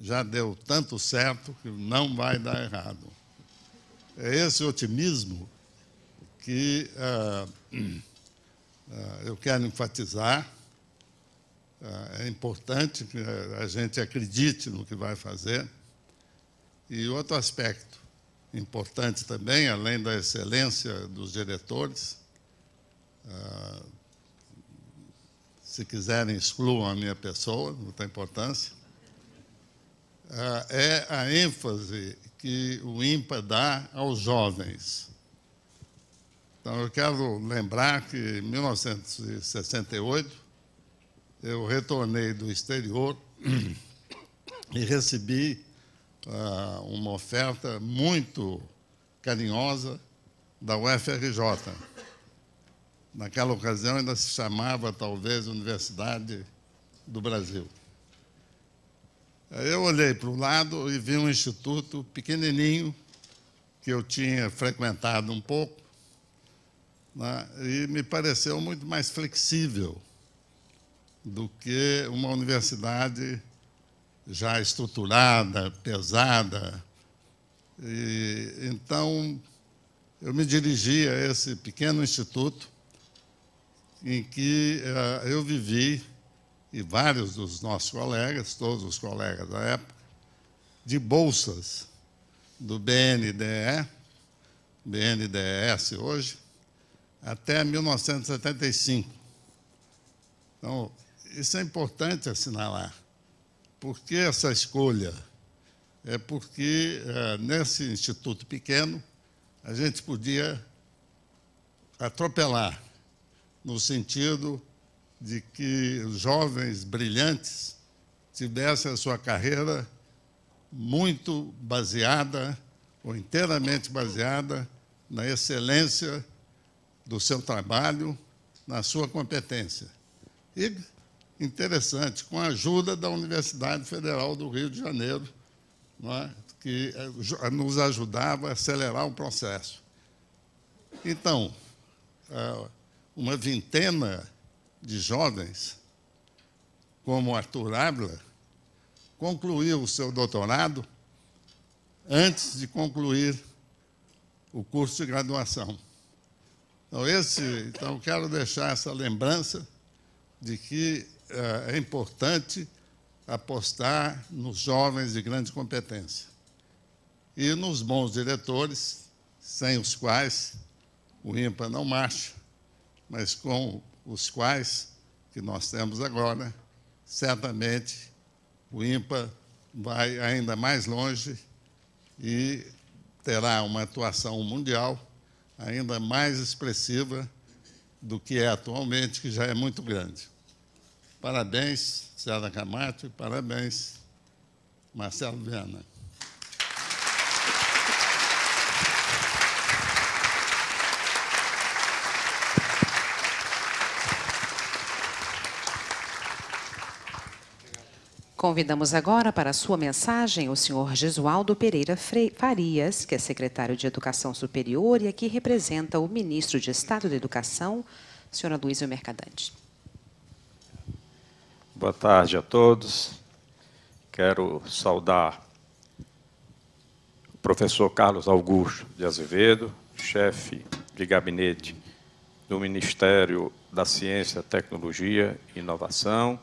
Já deu tanto certo que não vai dar errado. É esse otimismo que ah, ah, eu quero enfatizar. Ah, é importante que a gente acredite no que vai fazer. E outro aspecto, importante também, além da excelência dos diretores. Ah, se quiserem, excluam a minha pessoa, não tem importância. Ah, é a ênfase que o IMPA dá aos jovens. Então, eu quero lembrar que em 1968 eu retornei do exterior e recebi uh, uma oferta muito carinhosa da UFRJ. Naquela ocasião ainda se chamava, talvez, Universidade do Brasil. Eu olhei para o lado e vi um instituto pequenininho que eu tinha frequentado um pouco né, e me pareceu muito mais flexível do que uma universidade já estruturada, pesada. E, então, eu me dirigi a esse pequeno instituto em que uh, eu vivi, e vários dos nossos colegas, todos os colegas da época, de bolsas do BNDE, BNDES hoje, até 1975. Então, isso é importante assinalar por que essa escolha? É porque é, nesse instituto pequeno a gente podia atropelar, no sentido de que jovens brilhantes tivessem a sua carreira muito baseada, ou inteiramente baseada, na excelência do seu trabalho, na sua competência. E interessante, com a ajuda da Universidade Federal do Rio de Janeiro, é? que eh, eh, nos ajudava a acelerar o processo. Então, eh, uma vintena de jovens, como Arthur Ávila, concluiu o seu doutorado antes de concluir o curso de graduação. Então, esse, então quero deixar essa lembrança de que eh, é importante apostar nos jovens de grande competência e nos bons diretores, sem os quais o IMPA não marcha, mas com os quais que nós temos agora, certamente o IMPA vai ainda mais longe e terá uma atuação mundial ainda mais expressiva do que é atualmente, que já é muito grande. Parabéns, Sara Camacho, e parabéns, Marcelo Viana. Convidamos agora para sua mensagem o senhor Gesualdo Pereira Fre Farias, que é secretário de Educação Superior e aqui representa o ministro de Estado da Educação, senhora Luísa Mercadante. Boa tarde a todos. Quero saudar o professor Carlos Augusto de Azevedo, chefe de gabinete do Ministério da Ciência, Tecnologia e Inovação.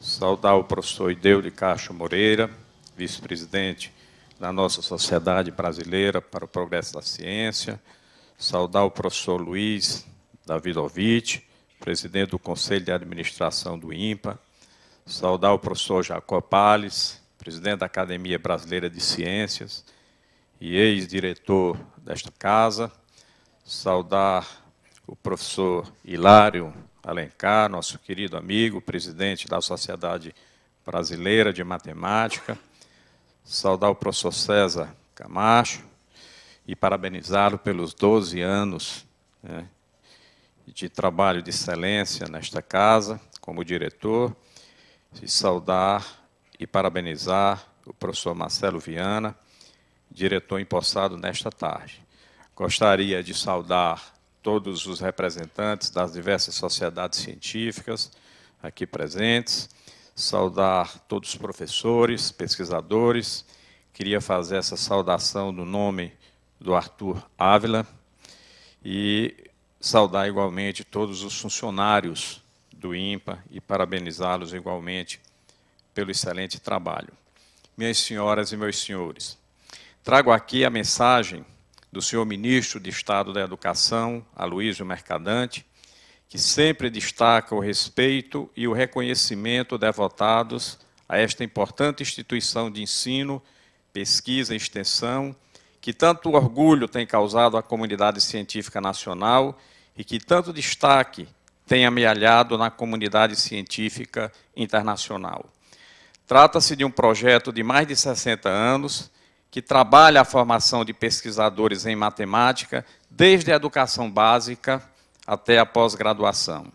Saudar o professor Ideu de Castro Moreira, vice-presidente da nossa Sociedade Brasileira para o Progresso da Ciência. Saudar o professor Luiz Davidovich, presidente do Conselho de Administração do IMPA, Saudar o professor Jacó Pales, presidente da Academia Brasileira de Ciências e ex-diretor desta casa. Saudar o professor Hilário Alencar, nosso querido amigo, presidente da Sociedade Brasileira de Matemática. Saudar o professor César Camacho e parabenizá-lo pelos 12 anos né, de trabalho de excelência nesta casa como diretor se saudar e parabenizar o professor Marcelo Viana, diretor empossado nesta tarde. Gostaria de saudar todos os representantes das diversas sociedades científicas aqui presentes, saudar todos os professores, pesquisadores. Queria fazer essa saudação no nome do Arthur Ávila e saudar igualmente todos os funcionários do IMPA e parabenizá-los igualmente pelo excelente trabalho. Minhas senhoras e meus senhores, trago aqui a mensagem do senhor ministro de Estado da Educação, Aloysio Mercadante, que sempre destaca o respeito e o reconhecimento devotados a esta importante instituição de ensino, pesquisa e extensão, que tanto orgulho tem causado à comunidade científica nacional e que tanto destaque tem amealhado na comunidade científica internacional. Trata-se de um projeto de mais de 60 anos que trabalha a formação de pesquisadores em matemática desde a educação básica até a pós-graduação.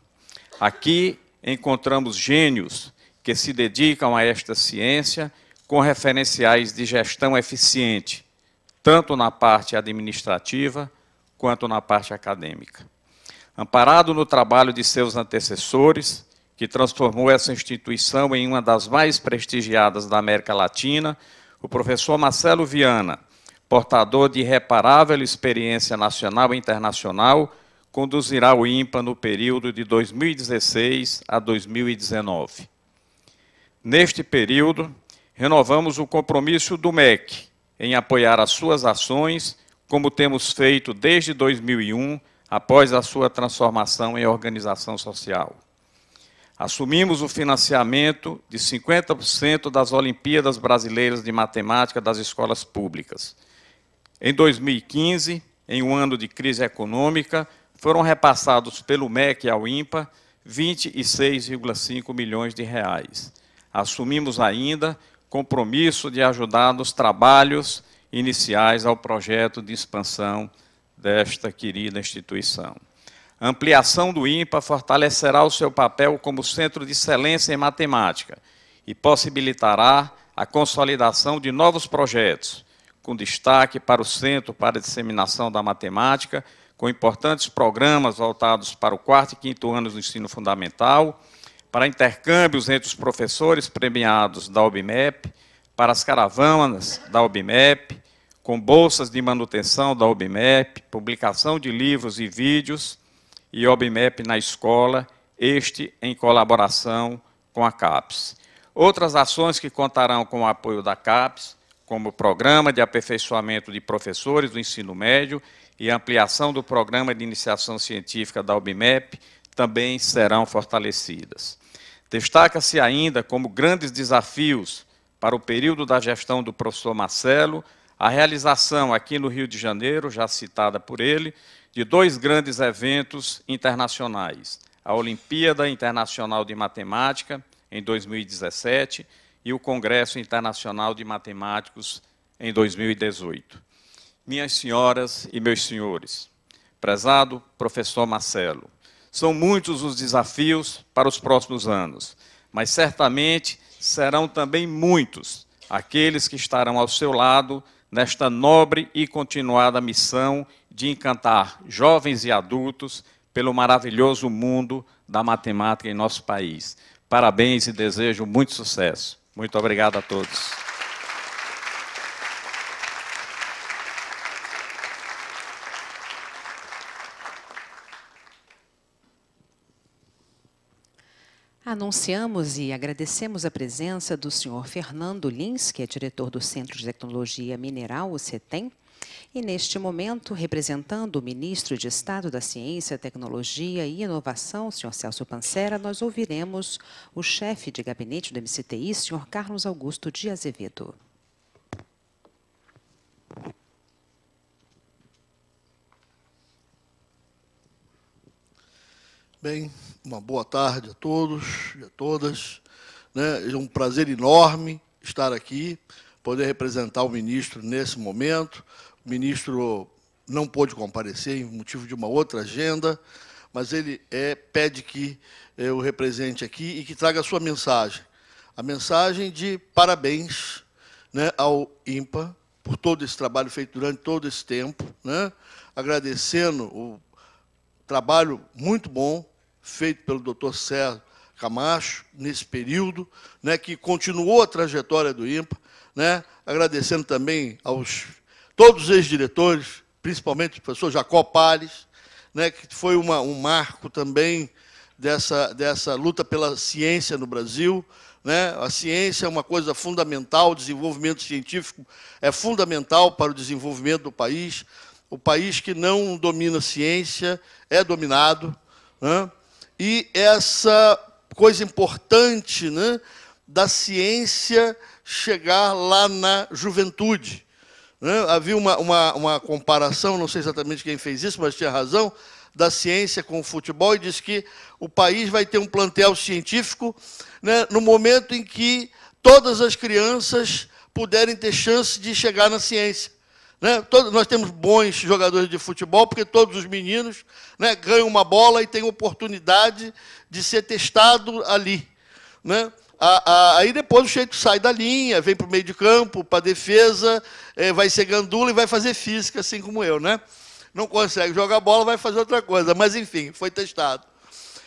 Aqui encontramos gênios que se dedicam a esta ciência com referenciais de gestão eficiente, tanto na parte administrativa quanto na parte acadêmica amparado no trabalho de seus antecessores, que transformou essa instituição em uma das mais prestigiadas da América Latina, o professor Marcelo Viana, portador de irreparável experiência nacional e internacional, conduzirá o IMPA no período de 2016 a 2019. Neste período, renovamos o compromisso do MEC em apoiar as suas ações, como temos feito desde 2001, após a sua transformação em organização social. Assumimos o financiamento de 50% das Olimpíadas Brasileiras de Matemática das escolas públicas. Em 2015, em um ano de crise econômica, foram repassados pelo MEC ao INPA 26,5 milhões de reais. Assumimos ainda compromisso de ajudar nos trabalhos iniciais ao projeto de expansão desta querida instituição. A ampliação do IMPA fortalecerá o seu papel como centro de excelência em matemática e possibilitará a consolidação de novos projetos, com destaque para o Centro para a Disseminação da Matemática, com importantes programas voltados para o quarto e quinto anos do ensino fundamental, para intercâmbios entre os professores premiados da OBMEP, para as caravanas da OBMEP, com bolsas de manutenção da OBMEP, publicação de livros e vídeos e OBMEP na escola, este em colaboração com a CAPES. Outras ações que contarão com o apoio da CAPES, como o Programa de Aperfeiçoamento de Professores do Ensino Médio e ampliação do Programa de Iniciação Científica da OBMEP, também serão fortalecidas. Destaca-se ainda como grandes desafios para o período da gestão do professor Marcelo a realização aqui no Rio de Janeiro, já citada por ele, de dois grandes eventos internacionais: a Olimpíada Internacional de Matemática, em 2017, e o Congresso Internacional de Matemáticos, em 2018. Minhas senhoras e meus senhores, prezado professor Marcelo, são muitos os desafios para os próximos anos, mas certamente serão também muitos aqueles que estarão ao seu lado nesta nobre e continuada missão de encantar jovens e adultos pelo maravilhoso mundo da matemática em nosso país. Parabéns e desejo muito sucesso. Muito obrigado a todos. Anunciamos e agradecemos a presença do senhor Fernando Lins, que é diretor do Centro de Tecnologia Mineral, o CETEM, e neste momento, representando o ministro de Estado da Ciência, Tecnologia e Inovação, senhor Celso Pancera, nós ouviremos o chefe de gabinete do MCTI, senhor Carlos Augusto de Azevedo. Bem, uma boa tarde a todos e a todas. Né? É um prazer enorme estar aqui, poder representar o ministro nesse momento. O ministro não pôde comparecer em motivo de uma outra agenda, mas ele é, pede que eu represente aqui e que traga a sua mensagem. A mensagem de parabéns né, ao IMPA por todo esse trabalho feito durante todo esse tempo, né, agradecendo o trabalho muito bom feito pelo doutor Sérgio Camacho, nesse período, né, que continuou a trajetória do IMPA, né, agradecendo também aos todos os ex-diretores, principalmente o professor Jacó Pales, né, que foi uma, um marco também dessa, dessa luta pela ciência no Brasil. Né? A ciência é uma coisa fundamental, o desenvolvimento científico é fundamental para o desenvolvimento do país. O país que não domina ciência é dominado. Né? e essa coisa importante né, da ciência chegar lá na juventude. Né? Havia uma, uma, uma comparação, não sei exatamente quem fez isso, mas tinha razão, da ciência com o futebol e diz que o país vai ter um plantel científico né, no momento em que todas as crianças puderem ter chance de chegar na ciência. Né? nós temos bons jogadores de futebol, porque todos os meninos né, ganham uma bola e têm oportunidade de ser testado ali. Né? A, a, aí depois o Sheito sai da linha, vem para o meio de campo, para a defesa, é, vai ser gandula e vai fazer física, assim como eu. Né? Não consegue jogar bola, vai fazer outra coisa. Mas, enfim, foi testado.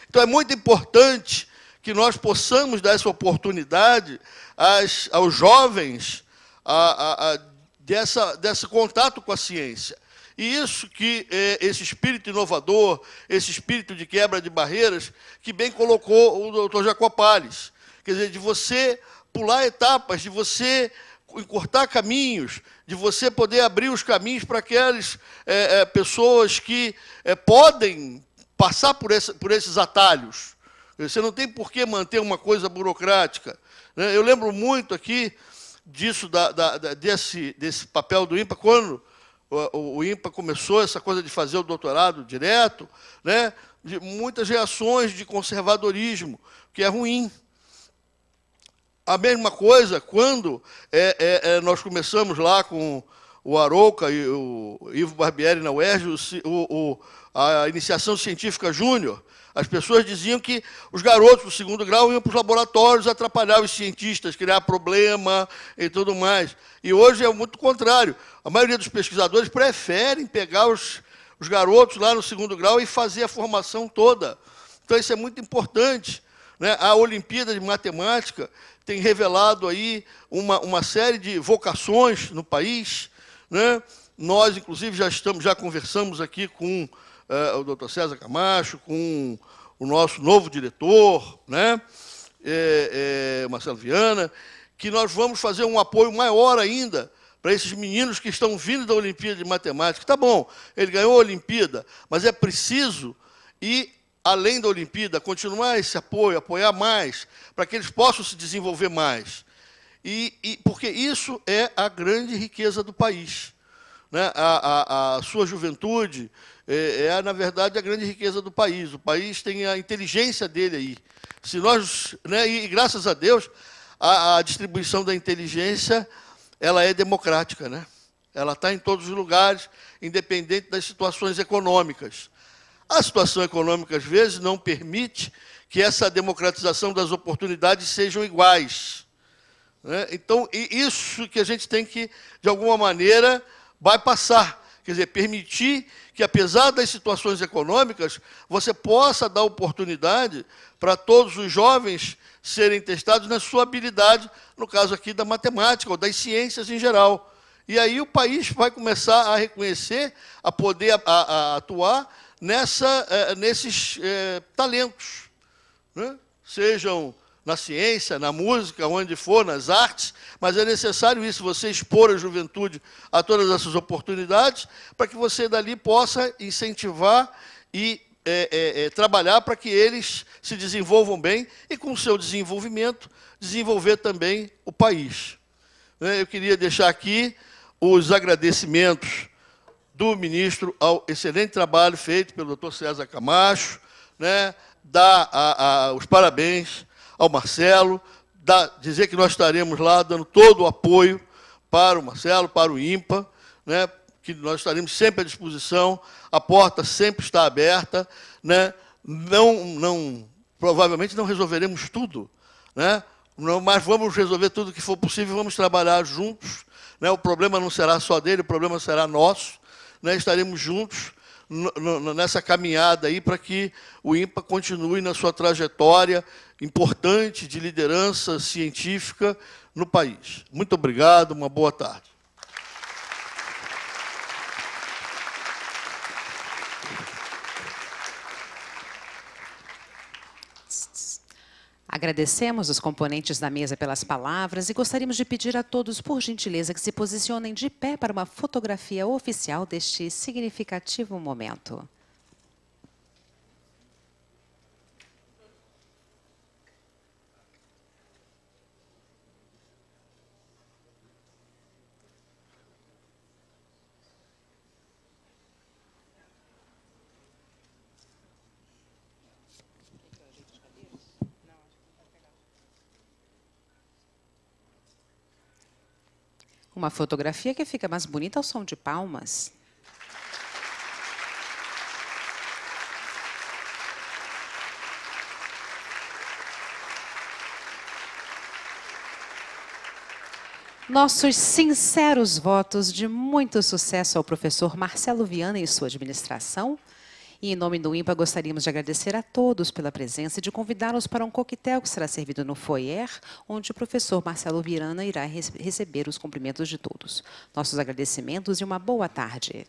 Então é muito importante que nós possamos dar essa oportunidade às, aos jovens a, a, a dessa, desse contato com a ciência. E isso que é, esse espírito inovador, esse espírito de quebra de barreiras, que bem colocou o doutor Jacó Palles, quer dizer, de você pular etapas, de você encurtar caminhos, de você poder abrir os caminhos para aquelas é, é, pessoas que podem passar por, essa, por esses atalhos. Você não tem por que manter uma coisa burocrática. Né? Eu lembro muito aqui disso, da, da, desse, desse papel do IMPA, quando o, o IMPA começou essa coisa de fazer o doutorado direto, né, de muitas reações de conservadorismo, que é ruim. A mesma coisa quando é, é, é nós começamos lá com o Arouca e o Ivo Barbieri na UERJ, o, o, a iniciação científica júnior, as pessoas diziam que os garotos do segundo grau iam para os laboratórios atrapalhar os cientistas, criar problema e tudo mais. E hoje é muito contrário. A maioria dos pesquisadores preferem pegar os, os garotos lá no segundo grau e fazer a formação toda. Então, isso é muito importante. Né? A Olimpíada de Matemática tem revelado aí uma, uma série de vocações no país. Né? Nós, inclusive, já estamos, já conversamos aqui com uh, o doutor César Camacho, com o nosso novo diretor, né, é, é, Marcelo Viana, que nós vamos fazer um apoio maior ainda para esses meninos que estão vindo da Olimpíada de Matemática. Tá bom, ele ganhou a Olimpíada, mas é preciso ir além da Olimpíada, continuar esse apoio, apoiar mais, para que eles possam se desenvolver mais. E, e, porque isso é a grande riqueza do país né, a, a, a, sua juventude é, é, na verdade, a grande riqueza do país. O país tem a inteligência dele aí. Se nós, né, e, graças a Deus, a, a distribuição da inteligência ela é democrática, né? Ela está em todos os lugares, independente das situações econômicas. A situação econômica, às vezes, não permite que essa democratização das oportunidades sejam iguais. Né? Então, isso que a gente tem que, de alguma maneira, vai passar. Quer dizer, permitir que, apesar das situações econômicas, você possa dar oportunidade para todos os jovens serem testados na sua habilidade, no caso aqui da matemática ou das ciências em geral. E aí o país vai começar a reconhecer, a poder a, a atuar nessa, eh, nesses é, talentos, né? sejam na ciência, na música, onde for, nas artes, mas é necessário isso, você expor a juventude a todas essas oportunidades, para que você dali possa incentivar e é, é, é, trabalhar para que eles se desenvolvam bem e, com o seu desenvolvimento, desenvolver também o país. Né, eu queria deixar aqui os agradecimentos do ministro ao excelente trabalho feito pelo doutor César Camacho, né, dar a, a, os parabéns ao Marcelo, da, dizer que nós estaremos lá dando todo o apoio para o Marcelo, para o IMPA, né, que nós estaremos sempre à disposição, a porta sempre está aberta, né, não, não, provavelmente não resolveremos tudo, né, mas vamos resolver tudo que for possível, vamos trabalhar juntos, né, o problema não será só dele, o problema será nosso, né, estaremos juntos nessa caminhada aí para que o IMPA continue na sua trajetória importante de liderança científica no país. Muito obrigado, uma boa tarde. Agradecemos os componentes da mesa pelas palavras e gostaríamos de pedir a todos, por gentileza, que se posicionem de pé para uma fotografia oficial deste significativo momento. Uma fotografia que fica mais bonita ao é som de palmas. Nossos sinceros votos de muito sucesso ao professor Marcelo Viana e sua administração, e em nome do IMPA, gostaríamos de agradecer a todos pela presença e de convidá-los para um coquetel que será servido no foyer, onde o professor Marcelo Virana irá receber os cumprimentos de todos. Nossos agradecimentos e uma boa tarde.